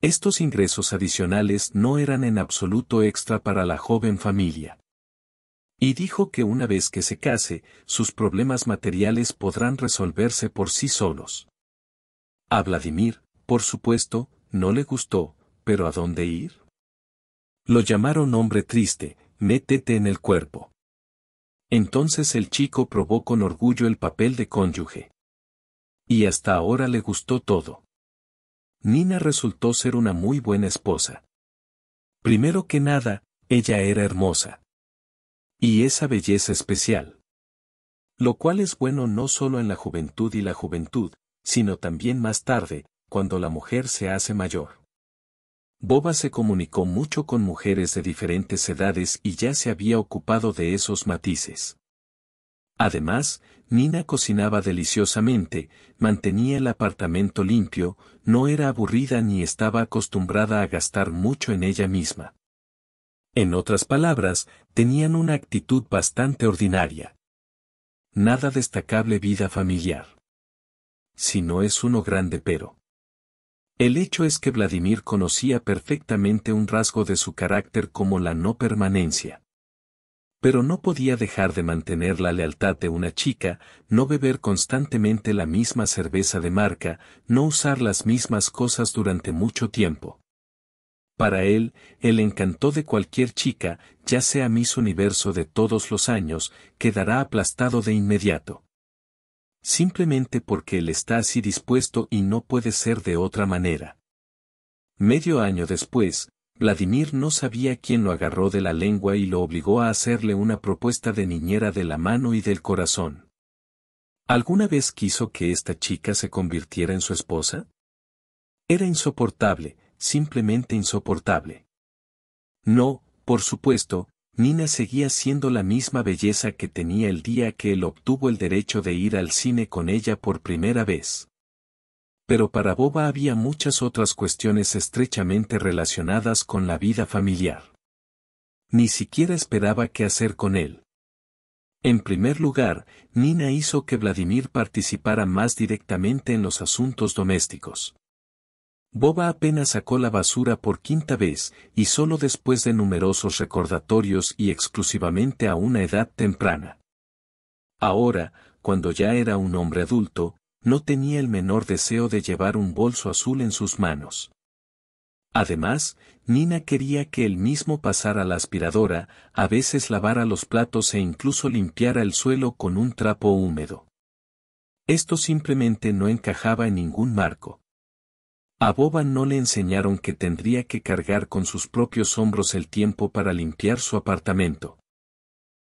Estos ingresos adicionales no eran en absoluto extra para la joven familia. Y dijo que una vez que se case, sus problemas materiales podrán resolverse por sí solos. A Vladimir, por supuesto, no le gustó, pero ¿a dónde ir? Lo llamaron hombre triste, métete en el cuerpo. Entonces el chico probó con orgullo el papel de cónyuge. Y hasta ahora le gustó todo. Nina resultó ser una muy buena esposa. Primero que nada, ella era hermosa. Y esa belleza especial. Lo cual es bueno no solo en la juventud y la juventud, sino también más tarde, cuando la mujer se hace mayor. Boba se comunicó mucho con mujeres de diferentes edades y ya se había ocupado de esos matices. Además, Nina cocinaba deliciosamente, mantenía el apartamento limpio, no era aburrida ni estaba acostumbrada a gastar mucho en ella misma. En otras palabras, tenían una actitud bastante ordinaria. Nada destacable vida familiar. Si no es uno grande pero. El hecho es que Vladimir conocía perfectamente un rasgo de su carácter como la no permanencia. Pero no podía dejar de mantener la lealtad de una chica, no beber constantemente la misma cerveza de marca, no usar las mismas cosas durante mucho tiempo. Para él, el encanto de cualquier chica, ya sea Miss Universo de todos los años, quedará aplastado de inmediato simplemente porque él está así dispuesto y no puede ser de otra manera. Medio año después, Vladimir no sabía quién lo agarró de la lengua y lo obligó a hacerle una propuesta de niñera de la mano y del corazón. ¿Alguna vez quiso que esta chica se convirtiera en su esposa? Era insoportable, simplemente insoportable. No, por supuesto, Nina seguía siendo la misma belleza que tenía el día que él obtuvo el derecho de ir al cine con ella por primera vez. Pero para Boba había muchas otras cuestiones estrechamente relacionadas con la vida familiar. Ni siquiera esperaba qué hacer con él. En primer lugar, Nina hizo que Vladimir participara más directamente en los asuntos domésticos. Boba apenas sacó la basura por quinta vez, y solo después de numerosos recordatorios y exclusivamente a una edad temprana. Ahora, cuando ya era un hombre adulto, no tenía el menor deseo de llevar un bolso azul en sus manos. Además, Nina quería que él mismo pasara la aspiradora, a veces lavara los platos e incluso limpiara el suelo con un trapo húmedo. Esto simplemente no encajaba en ningún marco. A Boba no le enseñaron que tendría que cargar con sus propios hombros el tiempo para limpiar su apartamento.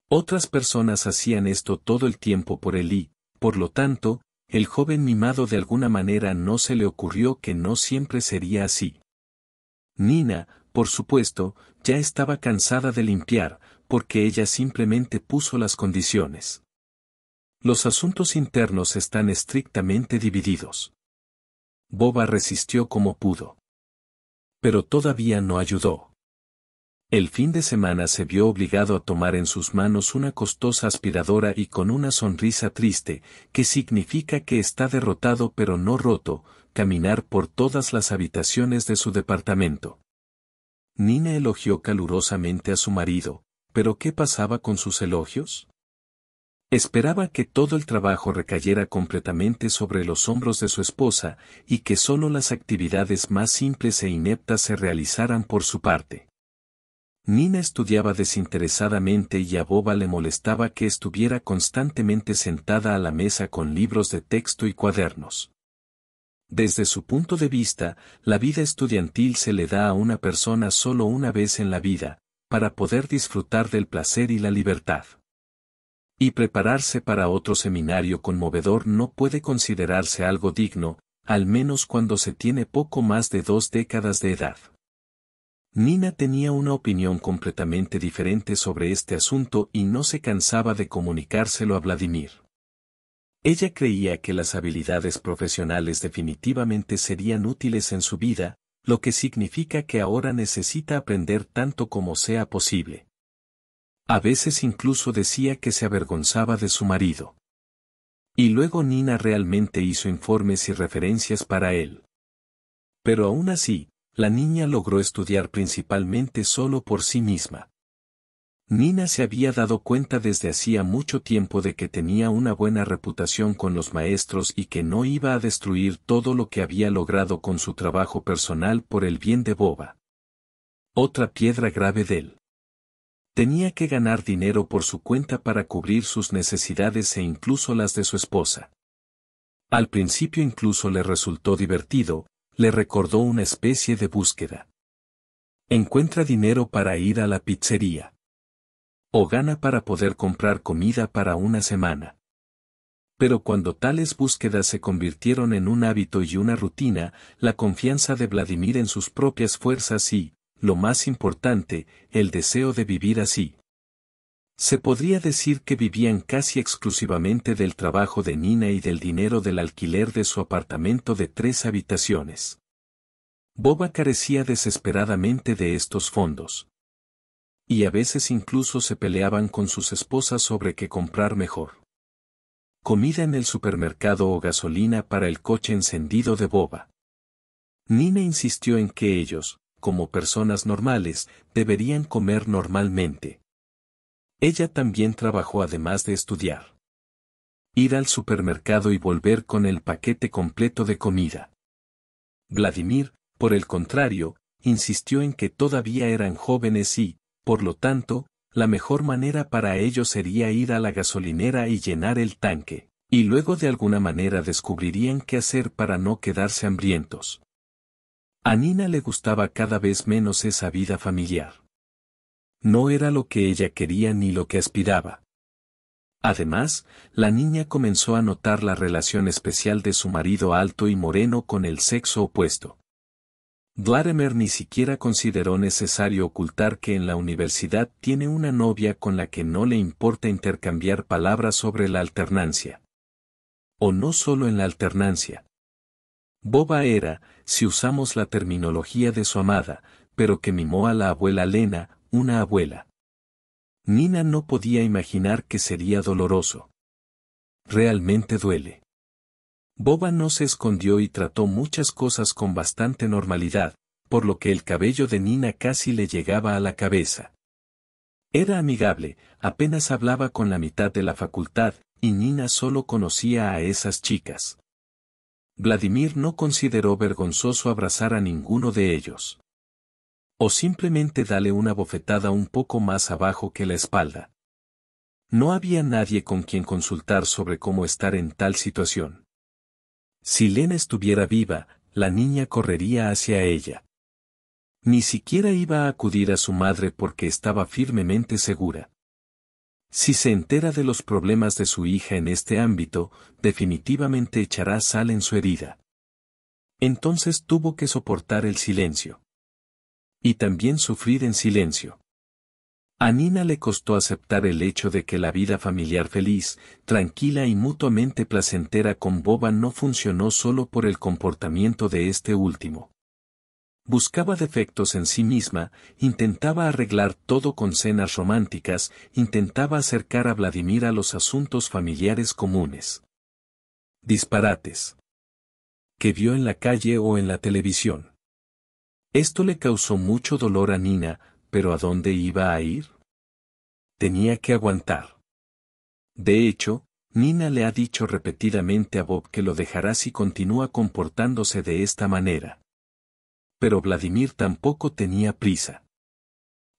Otras personas hacían esto todo el tiempo por él y, por lo tanto, el joven mimado de alguna manera no se le ocurrió que no siempre sería así. Nina, por supuesto, ya estaba cansada de limpiar, porque ella simplemente puso las condiciones. Los asuntos internos están estrictamente divididos. Boba resistió como pudo. Pero todavía no ayudó. El fin de semana se vio obligado a tomar en sus manos una costosa aspiradora y con una sonrisa triste, que significa que está derrotado pero no roto, caminar por todas las habitaciones de su departamento. Nina elogió calurosamente a su marido, pero ¿qué pasaba con sus elogios? Esperaba que todo el trabajo recayera completamente sobre los hombros de su esposa y que solo las actividades más simples e ineptas se realizaran por su parte. Nina estudiaba desinteresadamente y a Boba le molestaba que estuviera constantemente sentada a la mesa con libros de texto y cuadernos. Desde su punto de vista, la vida estudiantil se le da a una persona solo una vez en la vida, para poder disfrutar del placer y la libertad y prepararse para otro seminario conmovedor no puede considerarse algo digno, al menos cuando se tiene poco más de dos décadas de edad. Nina tenía una opinión completamente diferente sobre este asunto y no se cansaba de comunicárselo a Vladimir. Ella creía que las habilidades profesionales definitivamente serían útiles en su vida, lo que significa que ahora necesita aprender tanto como sea posible. A veces incluso decía que se avergonzaba de su marido. Y luego Nina realmente hizo informes y referencias para él. Pero aún así, la niña logró estudiar principalmente solo por sí misma. Nina se había dado cuenta desde hacía mucho tiempo de que tenía una buena reputación con los maestros y que no iba a destruir todo lo que había logrado con su trabajo personal por el bien de Boba. Otra piedra grave de él. Tenía que ganar dinero por su cuenta para cubrir sus necesidades e incluso las de su esposa. Al principio incluso le resultó divertido, le recordó una especie de búsqueda. Encuentra dinero para ir a la pizzería. O gana para poder comprar comida para una semana. Pero cuando tales búsquedas se convirtieron en un hábito y una rutina, la confianza de Vladimir en sus propias fuerzas y, lo más importante, el deseo de vivir así. Se podría decir que vivían casi exclusivamente del trabajo de Nina y del dinero del alquiler de su apartamento de tres habitaciones. Boba carecía desesperadamente de estos fondos. Y a veces incluso se peleaban con sus esposas sobre qué comprar mejor. Comida en el supermercado o gasolina para el coche encendido de Boba. Nina insistió en que ellos, como personas normales, deberían comer normalmente. Ella también trabajó además de estudiar. Ir al supermercado y volver con el paquete completo de comida. Vladimir, por el contrario, insistió en que todavía eran jóvenes y, por lo tanto, la mejor manera para ellos sería ir a la gasolinera y llenar el tanque, y luego de alguna manera descubrirían qué hacer para no quedarse hambrientos. A Nina le gustaba cada vez menos esa vida familiar. No era lo que ella quería ni lo que aspiraba. Además, la niña comenzó a notar la relación especial de su marido alto y moreno con el sexo opuesto. Vladimir ni siquiera consideró necesario ocultar que en la universidad tiene una novia con la que no le importa intercambiar palabras sobre la alternancia. O no solo en la alternancia, Boba era, si usamos la terminología de su amada, pero que mimó a la abuela Lena, una abuela. Nina no podía imaginar que sería doloroso. Realmente duele. Boba no se escondió y trató muchas cosas con bastante normalidad, por lo que el cabello de Nina casi le llegaba a la cabeza. Era amigable, apenas hablaba con la mitad de la facultad, y Nina solo conocía a esas chicas. Vladimir no consideró vergonzoso abrazar a ninguno de ellos. O simplemente dale una bofetada un poco más abajo que la espalda. No había nadie con quien consultar sobre cómo estar en tal situación. Si Lena estuviera viva, la niña correría hacia ella. Ni siquiera iba a acudir a su madre porque estaba firmemente segura. Si se entera de los problemas de su hija en este ámbito, definitivamente echará sal en su herida. Entonces tuvo que soportar el silencio. Y también sufrir en silencio. A Nina le costó aceptar el hecho de que la vida familiar feliz, tranquila y mutuamente placentera con Boba no funcionó solo por el comportamiento de este último buscaba defectos en sí misma, intentaba arreglar todo con cenas románticas, intentaba acercar a Vladimir a los asuntos familiares comunes. Disparates. Que vio en la calle o en la televisión. Esto le causó mucho dolor a Nina, pero ¿a dónde iba a ir? Tenía que aguantar. De hecho, Nina le ha dicho repetidamente a Bob que lo dejará si continúa comportándose de esta manera pero Vladimir tampoco tenía prisa.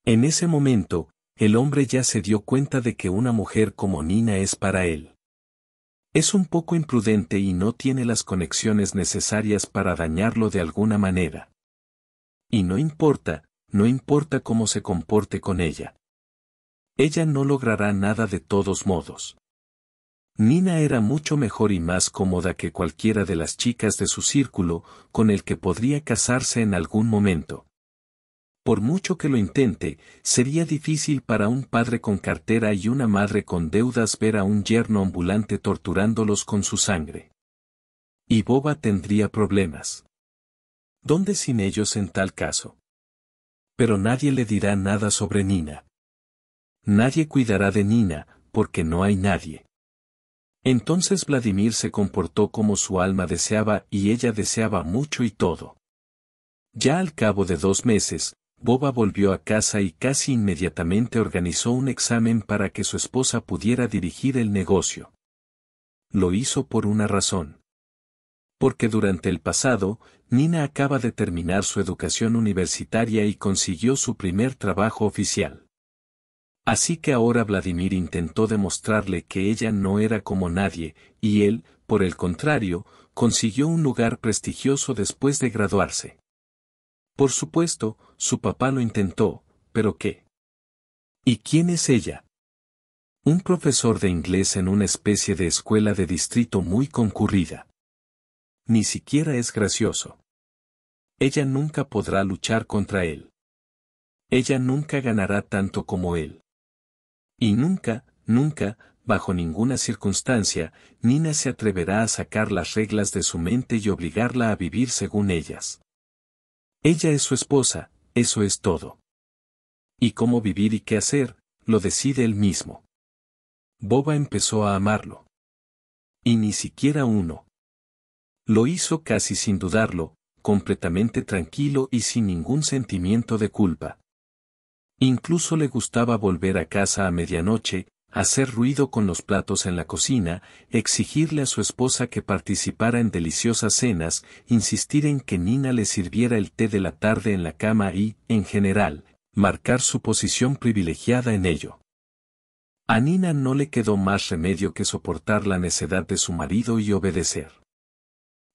En ese momento, el hombre ya se dio cuenta de que una mujer como Nina es para él. Es un poco imprudente y no tiene las conexiones necesarias para dañarlo de alguna manera. Y no importa, no importa cómo se comporte con ella. Ella no logrará nada de todos modos. Nina era mucho mejor y más cómoda que cualquiera de las chicas de su círculo, con el que podría casarse en algún momento. Por mucho que lo intente, sería difícil para un padre con cartera y una madre con deudas ver a un yerno ambulante torturándolos con su sangre. Y Boba tendría problemas. ¿Dónde sin ellos en tal caso? Pero nadie le dirá nada sobre Nina. Nadie cuidará de Nina, porque no hay nadie. Entonces Vladimir se comportó como su alma deseaba y ella deseaba mucho y todo. Ya al cabo de dos meses, Boba volvió a casa y casi inmediatamente organizó un examen para que su esposa pudiera dirigir el negocio. Lo hizo por una razón. Porque durante el pasado, Nina acaba de terminar su educación universitaria y consiguió su primer trabajo oficial. Así que ahora Vladimir intentó demostrarle que ella no era como nadie, y él, por el contrario, consiguió un lugar prestigioso después de graduarse. Por supuesto, su papá lo intentó, pero ¿qué? ¿Y quién es ella? Un profesor de inglés en una especie de escuela de distrito muy concurrida. Ni siquiera es gracioso. Ella nunca podrá luchar contra él. Ella nunca ganará tanto como él. Y nunca, nunca, bajo ninguna circunstancia, Nina se atreverá a sacar las reglas de su mente y obligarla a vivir según ellas. Ella es su esposa, eso es todo. Y cómo vivir y qué hacer, lo decide él mismo. Boba empezó a amarlo. Y ni siquiera uno. Lo hizo casi sin dudarlo, completamente tranquilo y sin ningún sentimiento de culpa. Incluso le gustaba volver a casa a medianoche, hacer ruido con los platos en la cocina, exigirle a su esposa que participara en deliciosas cenas, insistir en que Nina le sirviera el té de la tarde en la cama y, en general, marcar su posición privilegiada en ello. A Nina no le quedó más remedio que soportar la necedad de su marido y obedecer.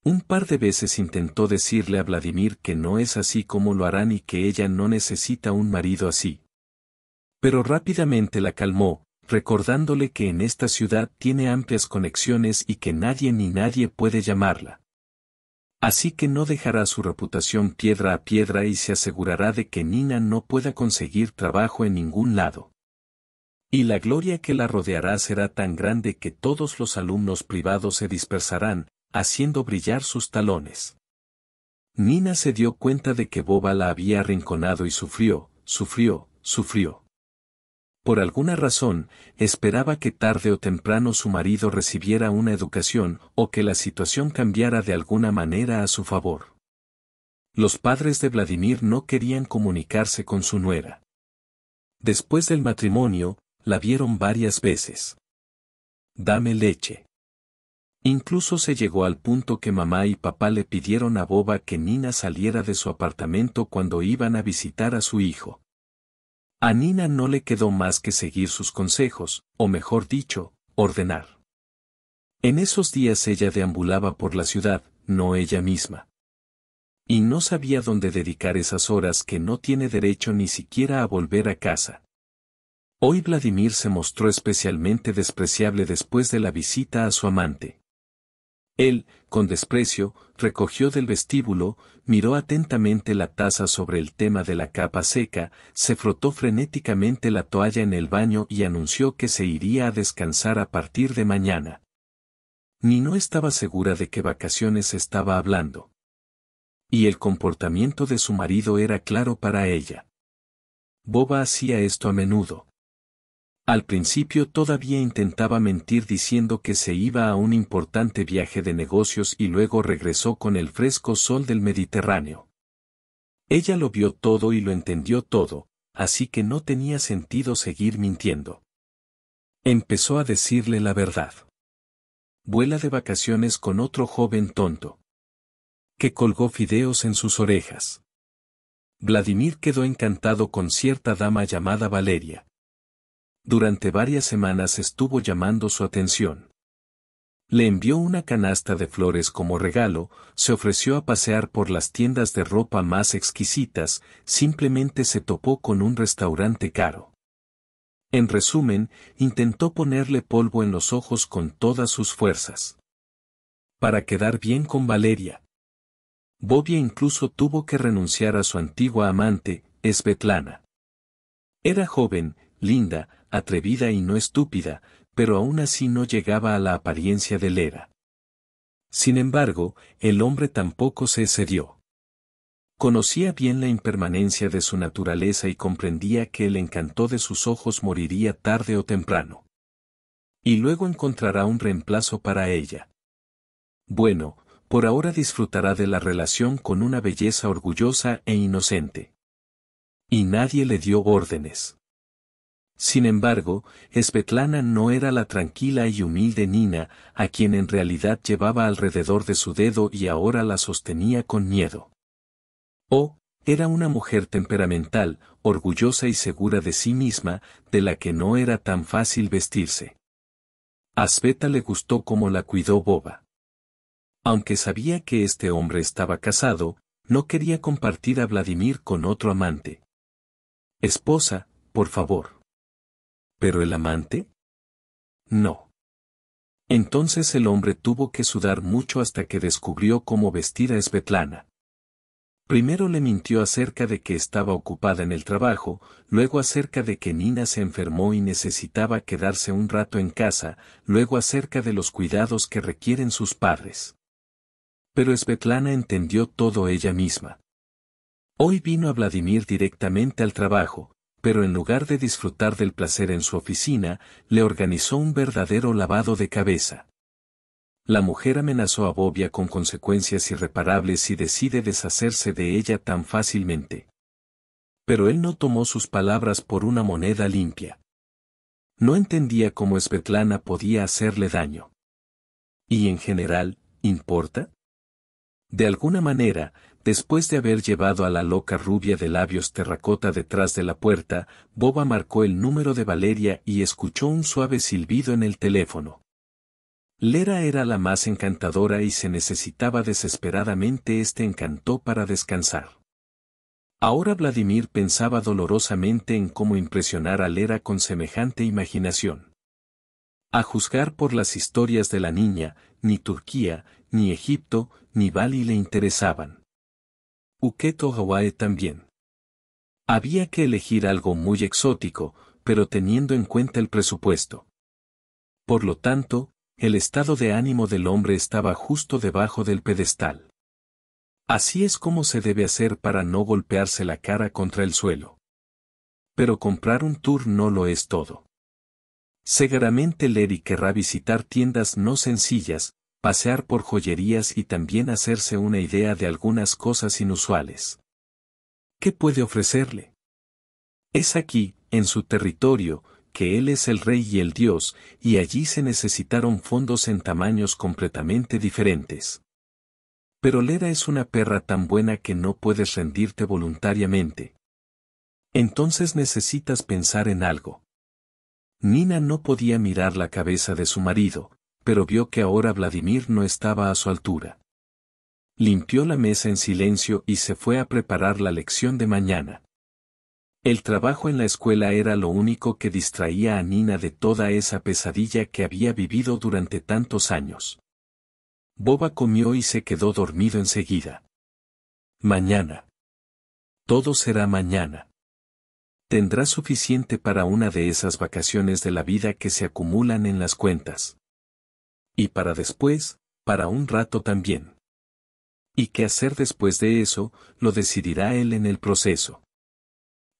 Un par de veces intentó decirle a Vladimir que no es así como lo harán y que ella no necesita un marido así. Pero rápidamente la calmó, recordándole que en esta ciudad tiene amplias conexiones y que nadie ni nadie puede llamarla. Así que no dejará su reputación piedra a piedra y se asegurará de que Nina no pueda conseguir trabajo en ningún lado. Y la gloria que la rodeará será tan grande que todos los alumnos privados se dispersarán, haciendo brillar sus talones. Nina se dio cuenta de que Boba la había arrinconado y sufrió, sufrió, sufrió. Por alguna razón, esperaba que tarde o temprano su marido recibiera una educación o que la situación cambiara de alguna manera a su favor. Los padres de Vladimir no querían comunicarse con su nuera. Después del matrimonio, la vieron varias veces. Dame leche. Incluso se llegó al punto que mamá y papá le pidieron a Boba que Nina saliera de su apartamento cuando iban a visitar a su hijo. A Nina no le quedó más que seguir sus consejos, o mejor dicho, ordenar. En esos días ella deambulaba por la ciudad, no ella misma. Y no sabía dónde dedicar esas horas que no tiene derecho ni siquiera a volver a casa. Hoy Vladimir se mostró especialmente despreciable después de la visita a su amante. Él, con desprecio, recogió del vestíbulo, miró atentamente la taza sobre el tema de la capa seca, se frotó frenéticamente la toalla en el baño y anunció que se iría a descansar a partir de mañana. Ni no estaba segura de qué vacaciones estaba hablando. Y el comportamiento de su marido era claro para ella. Boba hacía esto a menudo. Al principio todavía intentaba mentir diciendo que se iba a un importante viaje de negocios y luego regresó con el fresco sol del Mediterráneo. Ella lo vio todo y lo entendió todo, así que no tenía sentido seguir mintiendo. Empezó a decirle la verdad. Vuela de vacaciones con otro joven tonto. Que colgó fideos en sus orejas. Vladimir quedó encantado con cierta dama llamada Valeria, durante varias semanas estuvo llamando su atención. Le envió una canasta de flores como regalo, se ofreció a pasear por las tiendas de ropa más exquisitas, simplemente se topó con un restaurante caro. En resumen, intentó ponerle polvo en los ojos con todas sus fuerzas. Para quedar bien con Valeria. Bobia incluso tuvo que renunciar a su antigua amante, Svetlana. Era joven, linda, atrevida y no estúpida, pero aún así no llegaba a la apariencia de Lera. Sin embargo, el hombre tampoco se excedió. Conocía bien la impermanencia de su naturaleza y comprendía que el encanto de sus ojos moriría tarde o temprano. Y luego encontrará un reemplazo para ella. Bueno, por ahora disfrutará de la relación con una belleza orgullosa e inocente. Y nadie le dio órdenes. Sin embargo, Svetlana no era la tranquila y humilde Nina, a quien en realidad llevaba alrededor de su dedo y ahora la sostenía con miedo. O, oh, era una mujer temperamental, orgullosa y segura de sí misma, de la que no era tan fácil vestirse. A Sveta le gustó como la cuidó Boba. Aunque sabía que este hombre estaba casado, no quería compartir a Vladimir con otro amante. Esposa, por favor. ¿Pero el amante? No. Entonces el hombre tuvo que sudar mucho hasta que descubrió cómo vestir a Svetlana. Primero le mintió acerca de que estaba ocupada en el trabajo, luego acerca de que Nina se enfermó y necesitaba quedarse un rato en casa, luego acerca de los cuidados que requieren sus padres. Pero Svetlana entendió todo ella misma. Hoy vino a Vladimir directamente al trabajo, pero en lugar de disfrutar del placer en su oficina, le organizó un verdadero lavado de cabeza. La mujer amenazó a Bobia con consecuencias irreparables si decide deshacerse de ella tan fácilmente. Pero él no tomó sus palabras por una moneda limpia. No entendía cómo Svetlana podía hacerle daño. Y en general, ¿importa? De alguna manera, Después de haber llevado a la loca rubia de labios terracota detrás de la puerta, Boba marcó el número de Valeria y escuchó un suave silbido en el teléfono. Lera era la más encantadora y se necesitaba desesperadamente este encanto para descansar. Ahora Vladimir pensaba dolorosamente en cómo impresionar a Lera con semejante imaginación. A juzgar por las historias de la niña, ni Turquía, ni Egipto, ni Bali le interesaban. Uketo Hawaii también. Había que elegir algo muy exótico, pero teniendo en cuenta el presupuesto. Por lo tanto, el estado de ánimo del hombre estaba justo debajo del pedestal. Así es como se debe hacer para no golpearse la cara contra el suelo. Pero comprar un tour no lo es todo. Seguramente Larry querrá visitar tiendas no sencillas, pasear por joyerías y también hacerse una idea de algunas cosas inusuales. ¿Qué puede ofrecerle? Es aquí, en su territorio, que Él es el Rey y el Dios, y allí se necesitaron fondos en tamaños completamente diferentes. Pero Lera es una perra tan buena que no puedes rendirte voluntariamente. Entonces necesitas pensar en algo. Nina no podía mirar la cabeza de su marido, pero vio que ahora Vladimir no estaba a su altura. Limpió la mesa en silencio y se fue a preparar la lección de mañana. El trabajo en la escuela era lo único que distraía a Nina de toda esa pesadilla que había vivido durante tantos años. Boba comió y se quedó dormido enseguida. Mañana. Todo será mañana. Tendrá suficiente para una de esas vacaciones de la vida que se acumulan en las cuentas. Y para después, para un rato también. Y qué hacer después de eso, lo decidirá él en el proceso.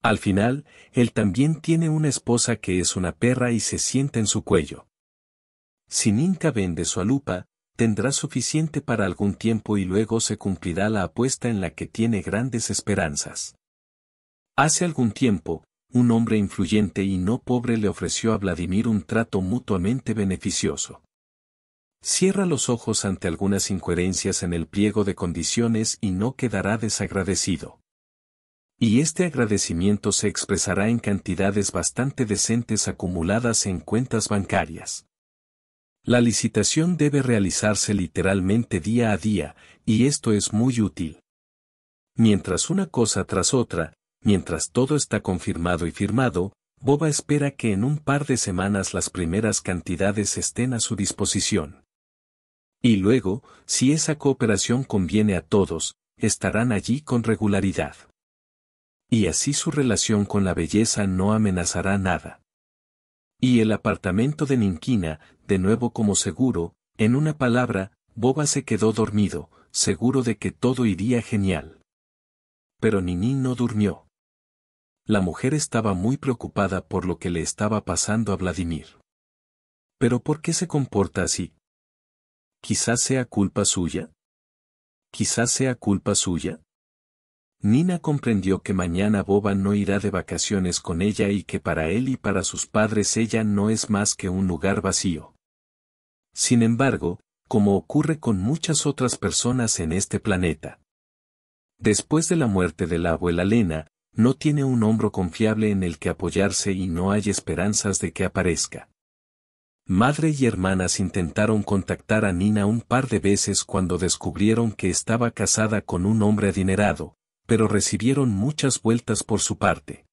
Al final, él también tiene una esposa que es una perra y se sienta en su cuello. Si Ninka vende su alupa, tendrá suficiente para algún tiempo y luego se cumplirá la apuesta en la que tiene grandes esperanzas. Hace algún tiempo, un hombre influyente y no pobre le ofreció a Vladimir un trato mutuamente beneficioso. Cierra los ojos ante algunas incoherencias en el pliego de condiciones y no quedará desagradecido. Y este agradecimiento se expresará en cantidades bastante decentes acumuladas en cuentas bancarias. La licitación debe realizarse literalmente día a día, y esto es muy útil. Mientras una cosa tras otra, mientras todo está confirmado y firmado, Boba espera que en un par de semanas las primeras cantidades estén a su disposición. Y luego, si esa cooperación conviene a todos, estarán allí con regularidad. Y así su relación con la belleza no amenazará nada. Y el apartamento de Ninquina, de nuevo como seguro, en una palabra, Boba se quedó dormido, seguro de que todo iría genial. Pero Ninín no durmió. La mujer estaba muy preocupada por lo que le estaba pasando a Vladimir. ¿Pero por qué se comporta así? Quizás sea culpa suya. Quizás sea culpa suya. Nina comprendió que mañana Boba no irá de vacaciones con ella y que para él y para sus padres ella no es más que un lugar vacío. Sin embargo, como ocurre con muchas otras personas en este planeta. Después de la muerte de la abuela Lena, no tiene un hombro confiable en el que apoyarse y no hay esperanzas de que aparezca. Madre y hermanas intentaron contactar a Nina un par de veces cuando descubrieron que estaba casada con un hombre adinerado, pero recibieron muchas vueltas por su parte.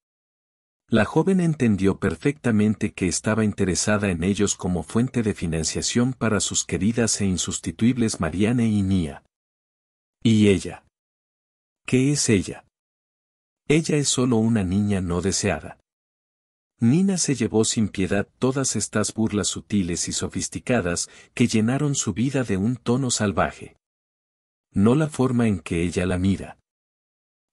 La joven entendió perfectamente que estaba interesada en ellos como fuente de financiación para sus queridas e insustituibles Marianne y Nia. ¿Y ella? ¿Qué es ella? Ella es solo una niña no deseada. Nina se llevó sin piedad todas estas burlas sutiles y sofisticadas que llenaron su vida de un tono salvaje. No la forma en que ella la mira.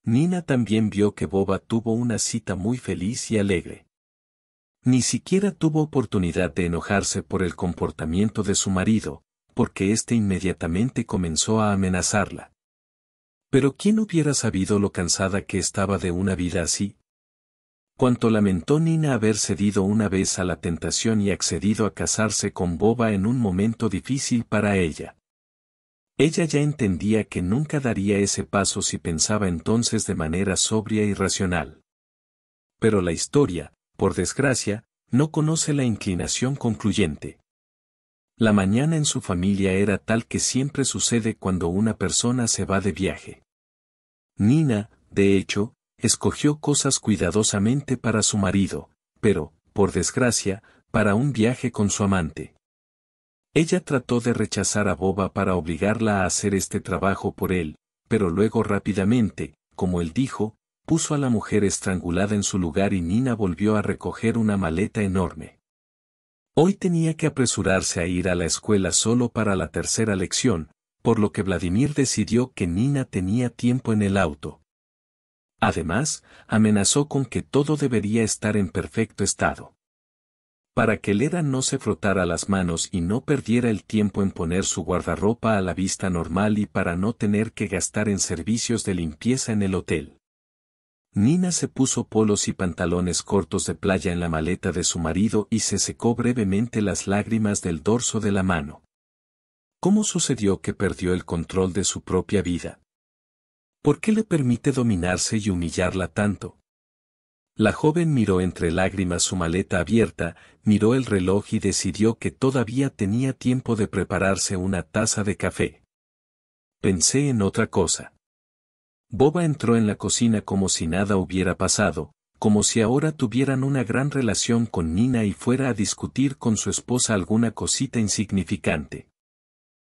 Nina también vio que Boba tuvo una cita muy feliz y alegre. Ni siquiera tuvo oportunidad de enojarse por el comportamiento de su marido, porque éste inmediatamente comenzó a amenazarla. Pero ¿quién hubiera sabido lo cansada que estaba de una vida así? Cuanto lamentó Nina haber cedido una vez a la tentación y accedido a casarse con Boba en un momento difícil para ella. Ella ya entendía que nunca daría ese paso si pensaba entonces de manera sobria y racional. Pero la historia, por desgracia, no conoce la inclinación concluyente. La mañana en su familia era tal que siempre sucede cuando una persona se va de viaje. Nina, de hecho, escogió cosas cuidadosamente para su marido, pero, por desgracia, para un viaje con su amante. Ella trató de rechazar a Boba para obligarla a hacer este trabajo por él, pero luego rápidamente, como él dijo, puso a la mujer estrangulada en su lugar y Nina volvió a recoger una maleta enorme. Hoy tenía que apresurarse a ir a la escuela solo para la tercera lección, por lo que Vladimir decidió que Nina tenía tiempo en el auto, Además, amenazó con que todo debería estar en perfecto estado. Para que Leda no se frotara las manos y no perdiera el tiempo en poner su guardarropa a la vista normal y para no tener que gastar en servicios de limpieza en el hotel. Nina se puso polos y pantalones cortos de playa en la maleta de su marido y se secó brevemente las lágrimas del dorso de la mano. ¿Cómo sucedió que perdió el control de su propia vida? ¿Por qué le permite dominarse y humillarla tanto? La joven miró entre lágrimas su maleta abierta, miró el reloj y decidió que todavía tenía tiempo de prepararse una taza de café. Pensé en otra cosa. Boba entró en la cocina como si nada hubiera pasado, como si ahora tuvieran una gran relación con Nina y fuera a discutir con su esposa alguna cosita insignificante.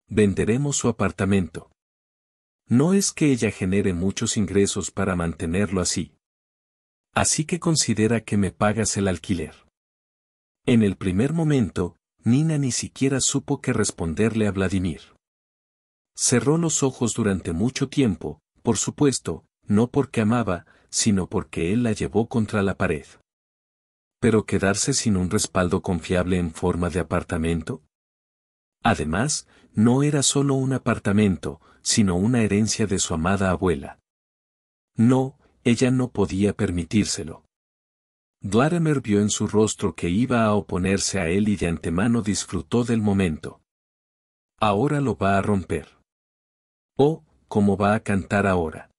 Venderemos su apartamento. No es que ella genere muchos ingresos para mantenerlo así. Así que considera que me pagas el alquiler. En el primer momento, Nina ni siquiera supo qué responderle a Vladimir. Cerró los ojos durante mucho tiempo, por supuesto, no porque amaba, sino porque él la llevó contra la pared. Pero quedarse sin un respaldo confiable en forma de apartamento? Además, no era solo un apartamento, sino una herencia de su amada abuela. No, ella no podía permitírselo. Vladimir vio en su rostro que iba a oponerse a él y de antemano disfrutó del momento. Ahora lo va a romper. Oh, cómo va a cantar ahora.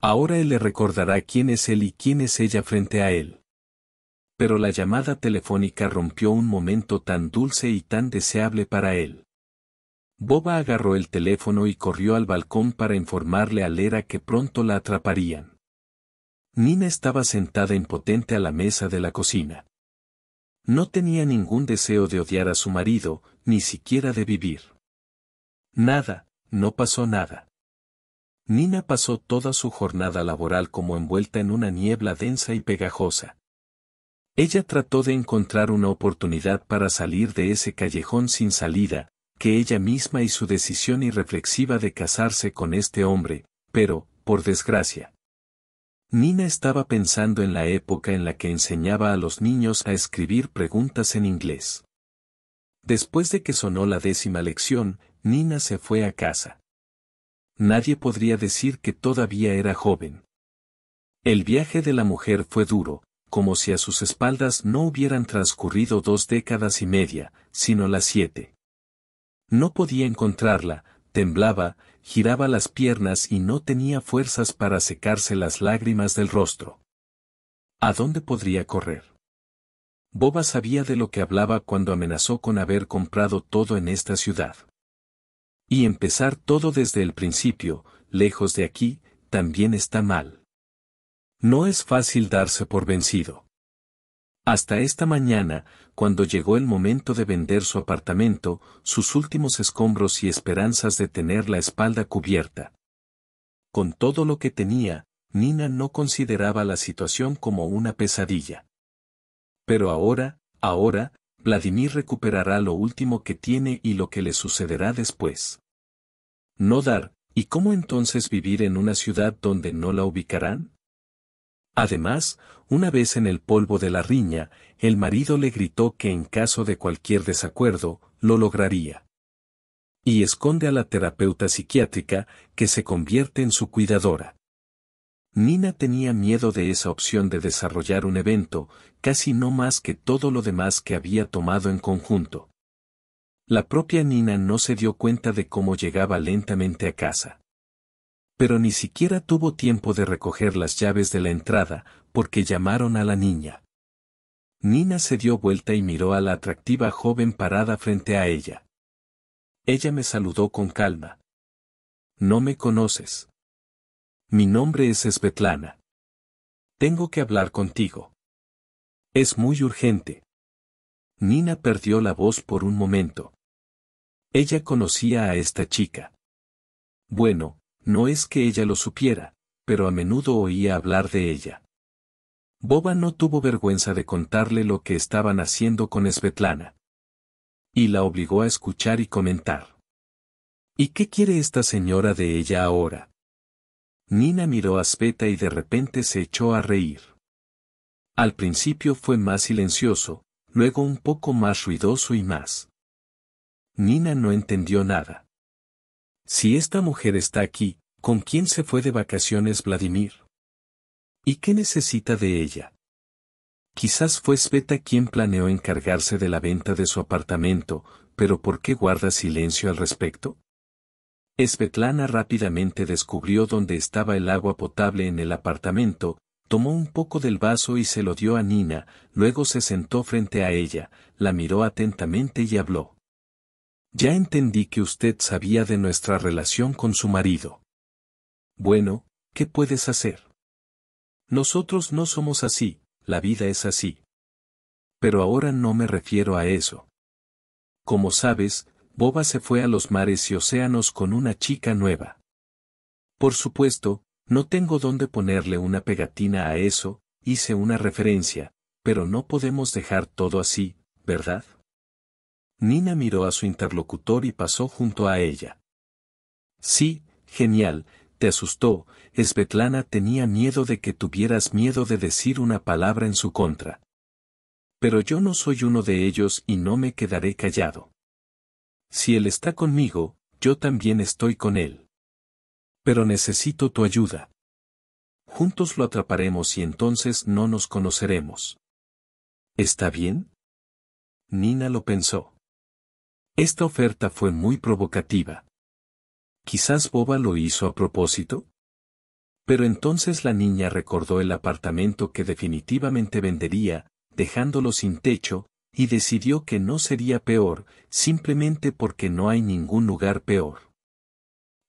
Ahora él le recordará quién es él y quién es ella frente a él pero la llamada telefónica rompió un momento tan dulce y tan deseable para él. Boba agarró el teléfono y corrió al balcón para informarle a Lera que pronto la atraparían. Nina estaba sentada impotente a la mesa de la cocina. No tenía ningún deseo de odiar a su marido, ni siquiera de vivir. Nada, no pasó nada. Nina pasó toda su jornada laboral como envuelta en una niebla densa y pegajosa. Ella trató de encontrar una oportunidad para salir de ese callejón sin salida, que ella misma y su decisión irreflexiva de casarse con este hombre, pero, por desgracia. Nina estaba pensando en la época en la que enseñaba a los niños a escribir preguntas en inglés. Después de que sonó la décima lección, Nina se fue a casa. Nadie podría decir que todavía era joven. El viaje de la mujer fue duro, como si a sus espaldas no hubieran transcurrido dos décadas y media, sino las siete. No podía encontrarla, temblaba, giraba las piernas y no tenía fuerzas para secarse las lágrimas del rostro. ¿A dónde podría correr? Boba sabía de lo que hablaba cuando amenazó con haber comprado todo en esta ciudad. Y empezar todo desde el principio, lejos de aquí, también está mal. No es fácil darse por vencido. Hasta esta mañana, cuando llegó el momento de vender su apartamento, sus últimos escombros y esperanzas de tener la espalda cubierta. Con todo lo que tenía, Nina no consideraba la situación como una pesadilla. Pero ahora, ahora, Vladimir recuperará lo último que tiene y lo que le sucederá después. No dar, ¿y cómo entonces vivir en una ciudad donde no la ubicarán? Además, una vez en el polvo de la riña, el marido le gritó que en caso de cualquier desacuerdo, lo lograría. Y esconde a la terapeuta psiquiátrica, que se convierte en su cuidadora. Nina tenía miedo de esa opción de desarrollar un evento, casi no más que todo lo demás que había tomado en conjunto. La propia Nina no se dio cuenta de cómo llegaba lentamente a casa pero ni siquiera tuvo tiempo de recoger las llaves de la entrada, porque llamaron a la niña. Nina se dio vuelta y miró a la atractiva joven parada frente a ella. Ella me saludó con calma. No me conoces. Mi nombre es Svetlana. Tengo que hablar contigo. Es muy urgente. Nina perdió la voz por un momento. Ella conocía a esta chica. Bueno, no es que ella lo supiera, pero a menudo oía hablar de ella. Boba no tuvo vergüenza de contarle lo que estaban haciendo con Svetlana. Y la obligó a escuchar y comentar. ¿Y qué quiere esta señora de ella ahora? Nina miró a Sveta y de repente se echó a reír. Al principio fue más silencioso, luego un poco más ruidoso y más. Nina no entendió nada. Si esta mujer está aquí, ¿con quién se fue de vacaciones Vladimir? ¿Y qué necesita de ella? Quizás fue Sveta quien planeó encargarse de la venta de su apartamento, pero ¿por qué guarda silencio al respecto? Svetlana rápidamente descubrió dónde estaba el agua potable en el apartamento, tomó un poco del vaso y se lo dio a Nina, luego se sentó frente a ella, la miró atentamente y habló. Ya entendí que usted sabía de nuestra relación con su marido. Bueno, ¿qué puedes hacer? Nosotros no somos así, la vida es así. Pero ahora no me refiero a eso. Como sabes, Boba se fue a los mares y océanos con una chica nueva. Por supuesto, no tengo dónde ponerle una pegatina a eso, hice una referencia, pero no podemos dejar todo así, ¿verdad? Nina miró a su interlocutor y pasó junto a ella. Sí, genial, te asustó, Svetlana tenía miedo de que tuvieras miedo de decir una palabra en su contra. Pero yo no soy uno de ellos y no me quedaré callado. Si él está conmigo, yo también estoy con él. Pero necesito tu ayuda. Juntos lo atraparemos y entonces no nos conoceremos. ¿Está bien? Nina lo pensó. Esta oferta fue muy provocativa. Quizás Boba lo hizo a propósito. Pero entonces la niña recordó el apartamento que definitivamente vendería, dejándolo sin techo, y decidió que no sería peor, simplemente porque no hay ningún lugar peor.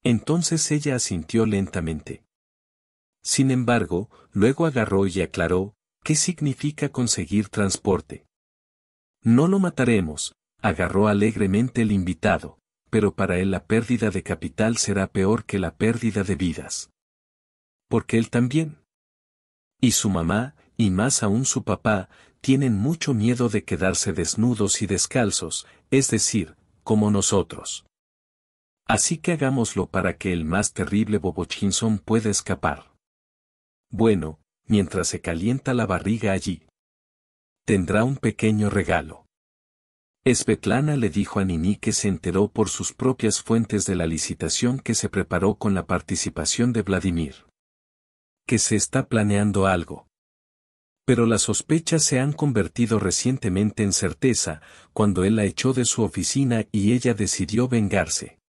Entonces ella asintió lentamente. Sin embargo, luego agarró y aclaró, ¿qué significa conseguir transporte? No lo mataremos, agarró alegremente el invitado, pero para él la pérdida de capital será peor que la pérdida de vidas. Porque él también. Y su mamá, y más aún su papá, tienen mucho miedo de quedarse desnudos y descalzos, es decir, como nosotros. Así que hagámoslo para que el más terrible Bobochinson pueda escapar. Bueno, mientras se calienta la barriga allí. Tendrá un pequeño regalo. Svetlana le dijo a Nini que se enteró por sus propias fuentes de la licitación que se preparó con la participación de Vladimir. Que se está planeando algo. Pero las sospechas se han convertido recientemente en certeza, cuando él la echó de su oficina y ella decidió vengarse.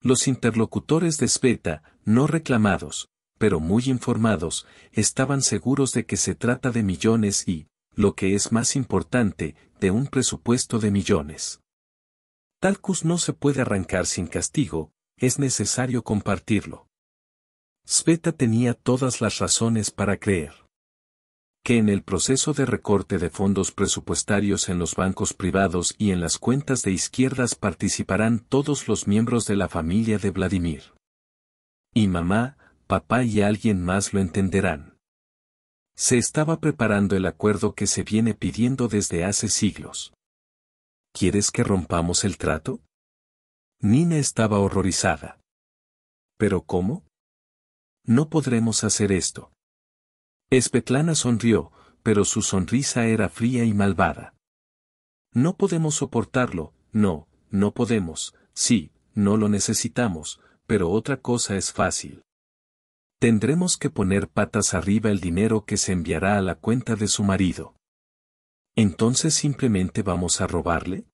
Los interlocutores de Sveta, no reclamados, pero muy informados, estaban seguros de que se trata de millones y, lo que es más importante, de un presupuesto de millones. Talcus no se puede arrancar sin castigo, es necesario compartirlo. Sveta tenía todas las razones para creer que en el proceso de recorte de fondos presupuestarios en los bancos privados y en las cuentas de izquierdas participarán todos los miembros de la familia de Vladimir. Y mamá, papá y alguien más lo entenderán. Se estaba preparando el acuerdo que se viene pidiendo desde hace siglos. ¿Quieres que rompamos el trato? Nina estaba horrorizada. ¿Pero cómo? No podremos hacer esto. Espetlana sonrió, pero su sonrisa era fría y malvada. No podemos soportarlo, no, no podemos, sí, no lo necesitamos, pero otra cosa es fácil tendremos que poner patas arriba el dinero que se enviará a la cuenta de su marido. ¿Entonces simplemente vamos a robarle?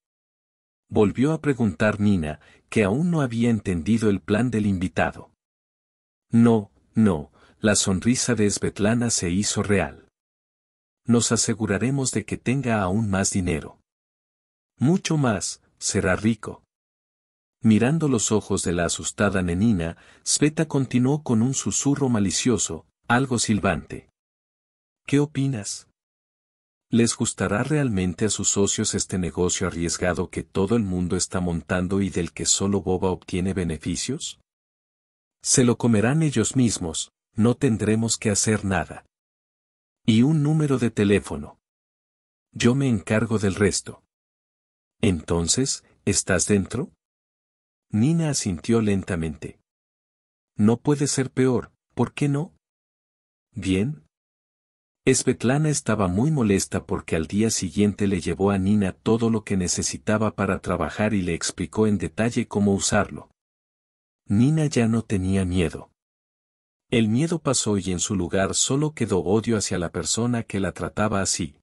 Volvió a preguntar Nina, que aún no había entendido el plan del invitado. No, no, la sonrisa de Svetlana se hizo real. Nos aseguraremos de que tenga aún más dinero. Mucho más, será rico. Mirando los ojos de la asustada Nenina, Sveta continuó con un susurro malicioso, algo silbante. ¿Qué opinas? ¿Les gustará realmente a sus socios este negocio arriesgado que todo el mundo está montando y del que solo Boba obtiene beneficios? Se lo comerán ellos mismos, no tendremos que hacer nada. Y un número de teléfono. Yo me encargo del resto. Entonces, ¿estás dentro? Nina asintió lentamente. No puede ser peor, ¿por qué no? Bien. Svetlana estaba muy molesta porque al día siguiente le llevó a Nina todo lo que necesitaba para trabajar y le explicó en detalle cómo usarlo. Nina ya no tenía miedo. El miedo pasó y en su lugar solo quedó odio hacia la persona que la trataba así.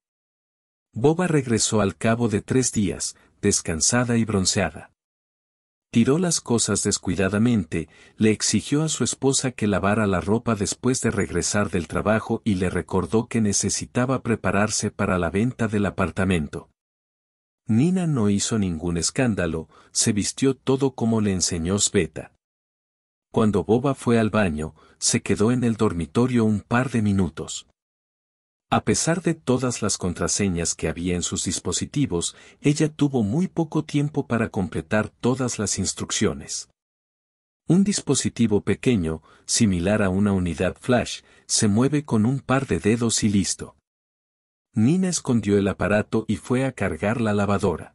Boba regresó al cabo de tres días, descansada y bronceada. Tiró las cosas descuidadamente, le exigió a su esposa que lavara la ropa después de regresar del trabajo y le recordó que necesitaba prepararse para la venta del apartamento. Nina no hizo ningún escándalo, se vistió todo como le enseñó Sveta. Cuando Boba fue al baño, se quedó en el dormitorio un par de minutos. A pesar de todas las contraseñas que había en sus dispositivos, ella tuvo muy poco tiempo para completar todas las instrucciones. Un dispositivo pequeño, similar a una unidad flash, se mueve con un par de dedos y listo. Nina escondió el aparato y fue a cargar la lavadora.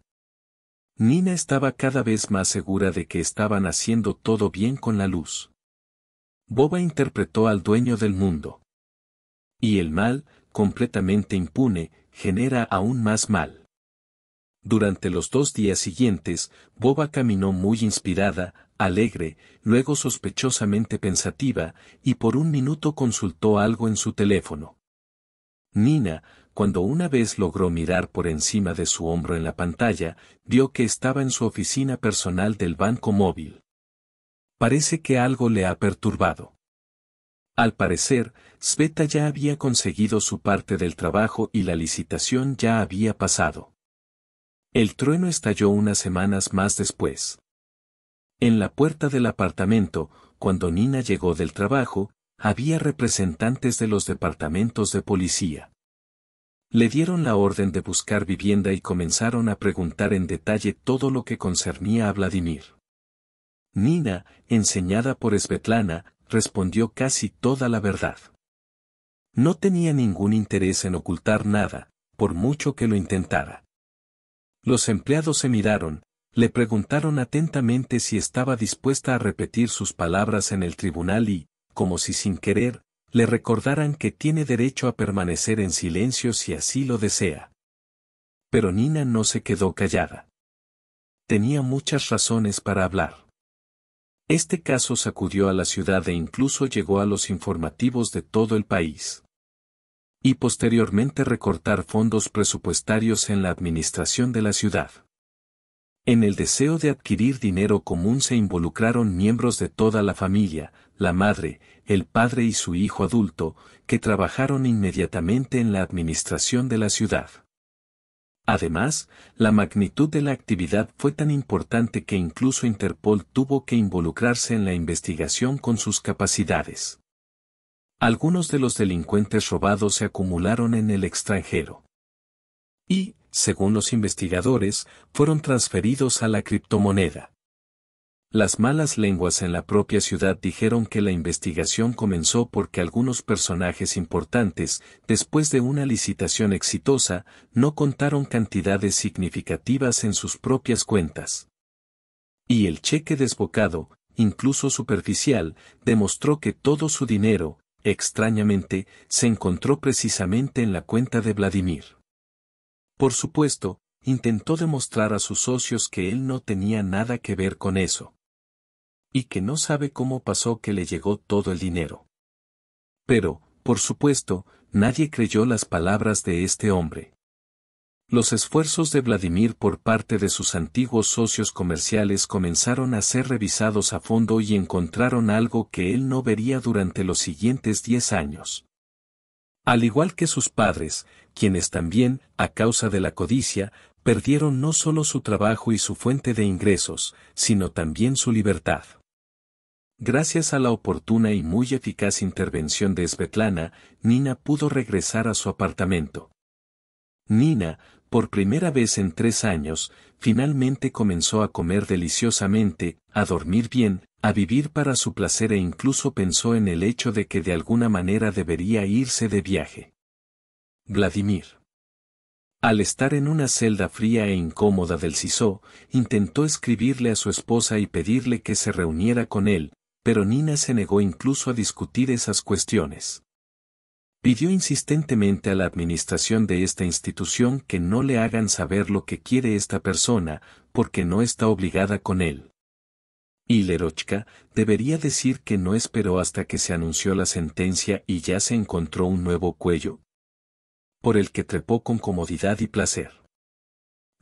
Nina estaba cada vez más segura de que estaban haciendo todo bien con la luz. Boba interpretó al dueño del mundo. Y el mal, completamente impune, genera aún más mal. Durante los dos días siguientes, Boba caminó muy inspirada, alegre, luego sospechosamente pensativa, y por un minuto consultó algo en su teléfono. Nina, cuando una vez logró mirar por encima de su hombro en la pantalla, vio que estaba en su oficina personal del banco móvil. Parece que algo le ha perturbado. Al parecer, Sveta ya había conseguido su parte del trabajo y la licitación ya había pasado. El trueno estalló unas semanas más después. En la puerta del apartamento, cuando Nina llegó del trabajo, había representantes de los departamentos de policía. Le dieron la orden de buscar vivienda y comenzaron a preguntar en detalle todo lo que concernía a Vladimir. Nina, enseñada por Svetlana, respondió casi toda la verdad. No tenía ningún interés en ocultar nada, por mucho que lo intentara. Los empleados se miraron, le preguntaron atentamente si estaba dispuesta a repetir sus palabras en el tribunal y, como si sin querer, le recordaran que tiene derecho a permanecer en silencio si así lo desea. Pero Nina no se quedó callada. Tenía muchas razones para hablar. Este caso sacudió a la ciudad e incluso llegó a los informativos de todo el país. Y posteriormente recortar fondos presupuestarios en la administración de la ciudad. En el deseo de adquirir dinero común se involucraron miembros de toda la familia, la madre, el padre y su hijo adulto, que trabajaron inmediatamente en la administración de la ciudad. Además, la magnitud de la actividad fue tan importante que incluso Interpol tuvo que involucrarse en la investigación con sus capacidades. Algunos de los delincuentes robados se acumularon en el extranjero. Y, según los investigadores, fueron transferidos a la criptomoneda. Las malas lenguas en la propia ciudad dijeron que la investigación comenzó porque algunos personajes importantes, después de una licitación exitosa, no contaron cantidades significativas en sus propias cuentas. Y el cheque desbocado, incluso superficial, demostró que todo su dinero, extrañamente, se encontró precisamente en la cuenta de Vladimir. Por supuesto, intentó demostrar a sus socios que él no tenía nada que ver con eso y que no sabe cómo pasó que le llegó todo el dinero. Pero, por supuesto, nadie creyó las palabras de este hombre. Los esfuerzos de Vladimir por parte de sus antiguos socios comerciales comenzaron a ser revisados a fondo y encontraron algo que él no vería durante los siguientes diez años. Al igual que sus padres, quienes también, a causa de la codicia, perdieron no solo su trabajo y su fuente de ingresos, sino también su libertad. Gracias a la oportuna y muy eficaz intervención de Svetlana, Nina pudo regresar a su apartamento. Nina, por primera vez en tres años, finalmente comenzó a comer deliciosamente, a dormir bien, a vivir para su placer e incluso pensó en el hecho de que de alguna manera debería irse de viaje. Vladimir. Al estar en una celda fría e incómoda del CISO, intentó escribirle a su esposa y pedirle que se reuniera con él, pero Nina se negó incluso a discutir esas cuestiones. Pidió insistentemente a la administración de esta institución que no le hagan saber lo que quiere esta persona, porque no está obligada con él. Y Lerochka debería decir que no esperó hasta que se anunció la sentencia y ya se encontró un nuevo cuello, por el que trepó con comodidad y placer.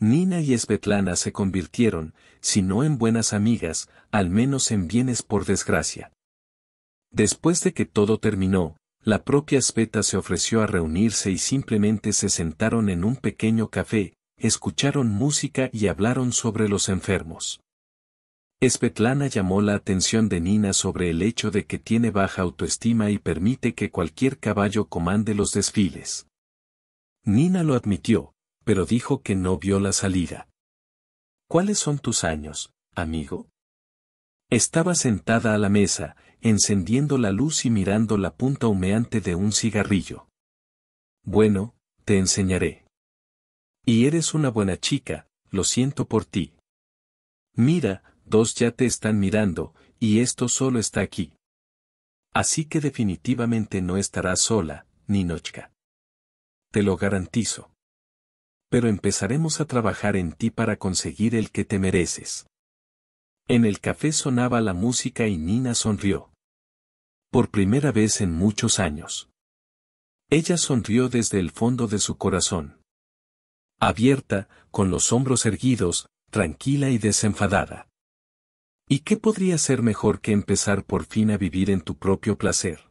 Nina y Espetlana se convirtieron, si no en buenas amigas, al menos en bienes por desgracia. Después de que todo terminó, la propia espetlana se ofreció a reunirse y simplemente se sentaron en un pequeño café, escucharon música y hablaron sobre los enfermos. Espetlana llamó la atención de Nina sobre el hecho de que tiene baja autoestima y permite que cualquier caballo comande los desfiles. Nina lo admitió, pero dijo que no vio la salida. ¿Cuáles son tus años, amigo? Estaba sentada a la mesa, encendiendo la luz y mirando la punta humeante de un cigarrillo. Bueno, te enseñaré. Y eres una buena chica, lo siento por ti. Mira, dos ya te están mirando, y esto solo está aquí. Así que definitivamente no estarás sola, Ninochka. Te lo garantizo pero empezaremos a trabajar en ti para conseguir el que te mereces. En el café sonaba la música y Nina sonrió. Por primera vez en muchos años. Ella sonrió desde el fondo de su corazón. Abierta, con los hombros erguidos, tranquila y desenfadada. ¿Y qué podría ser mejor que empezar por fin a vivir en tu propio placer?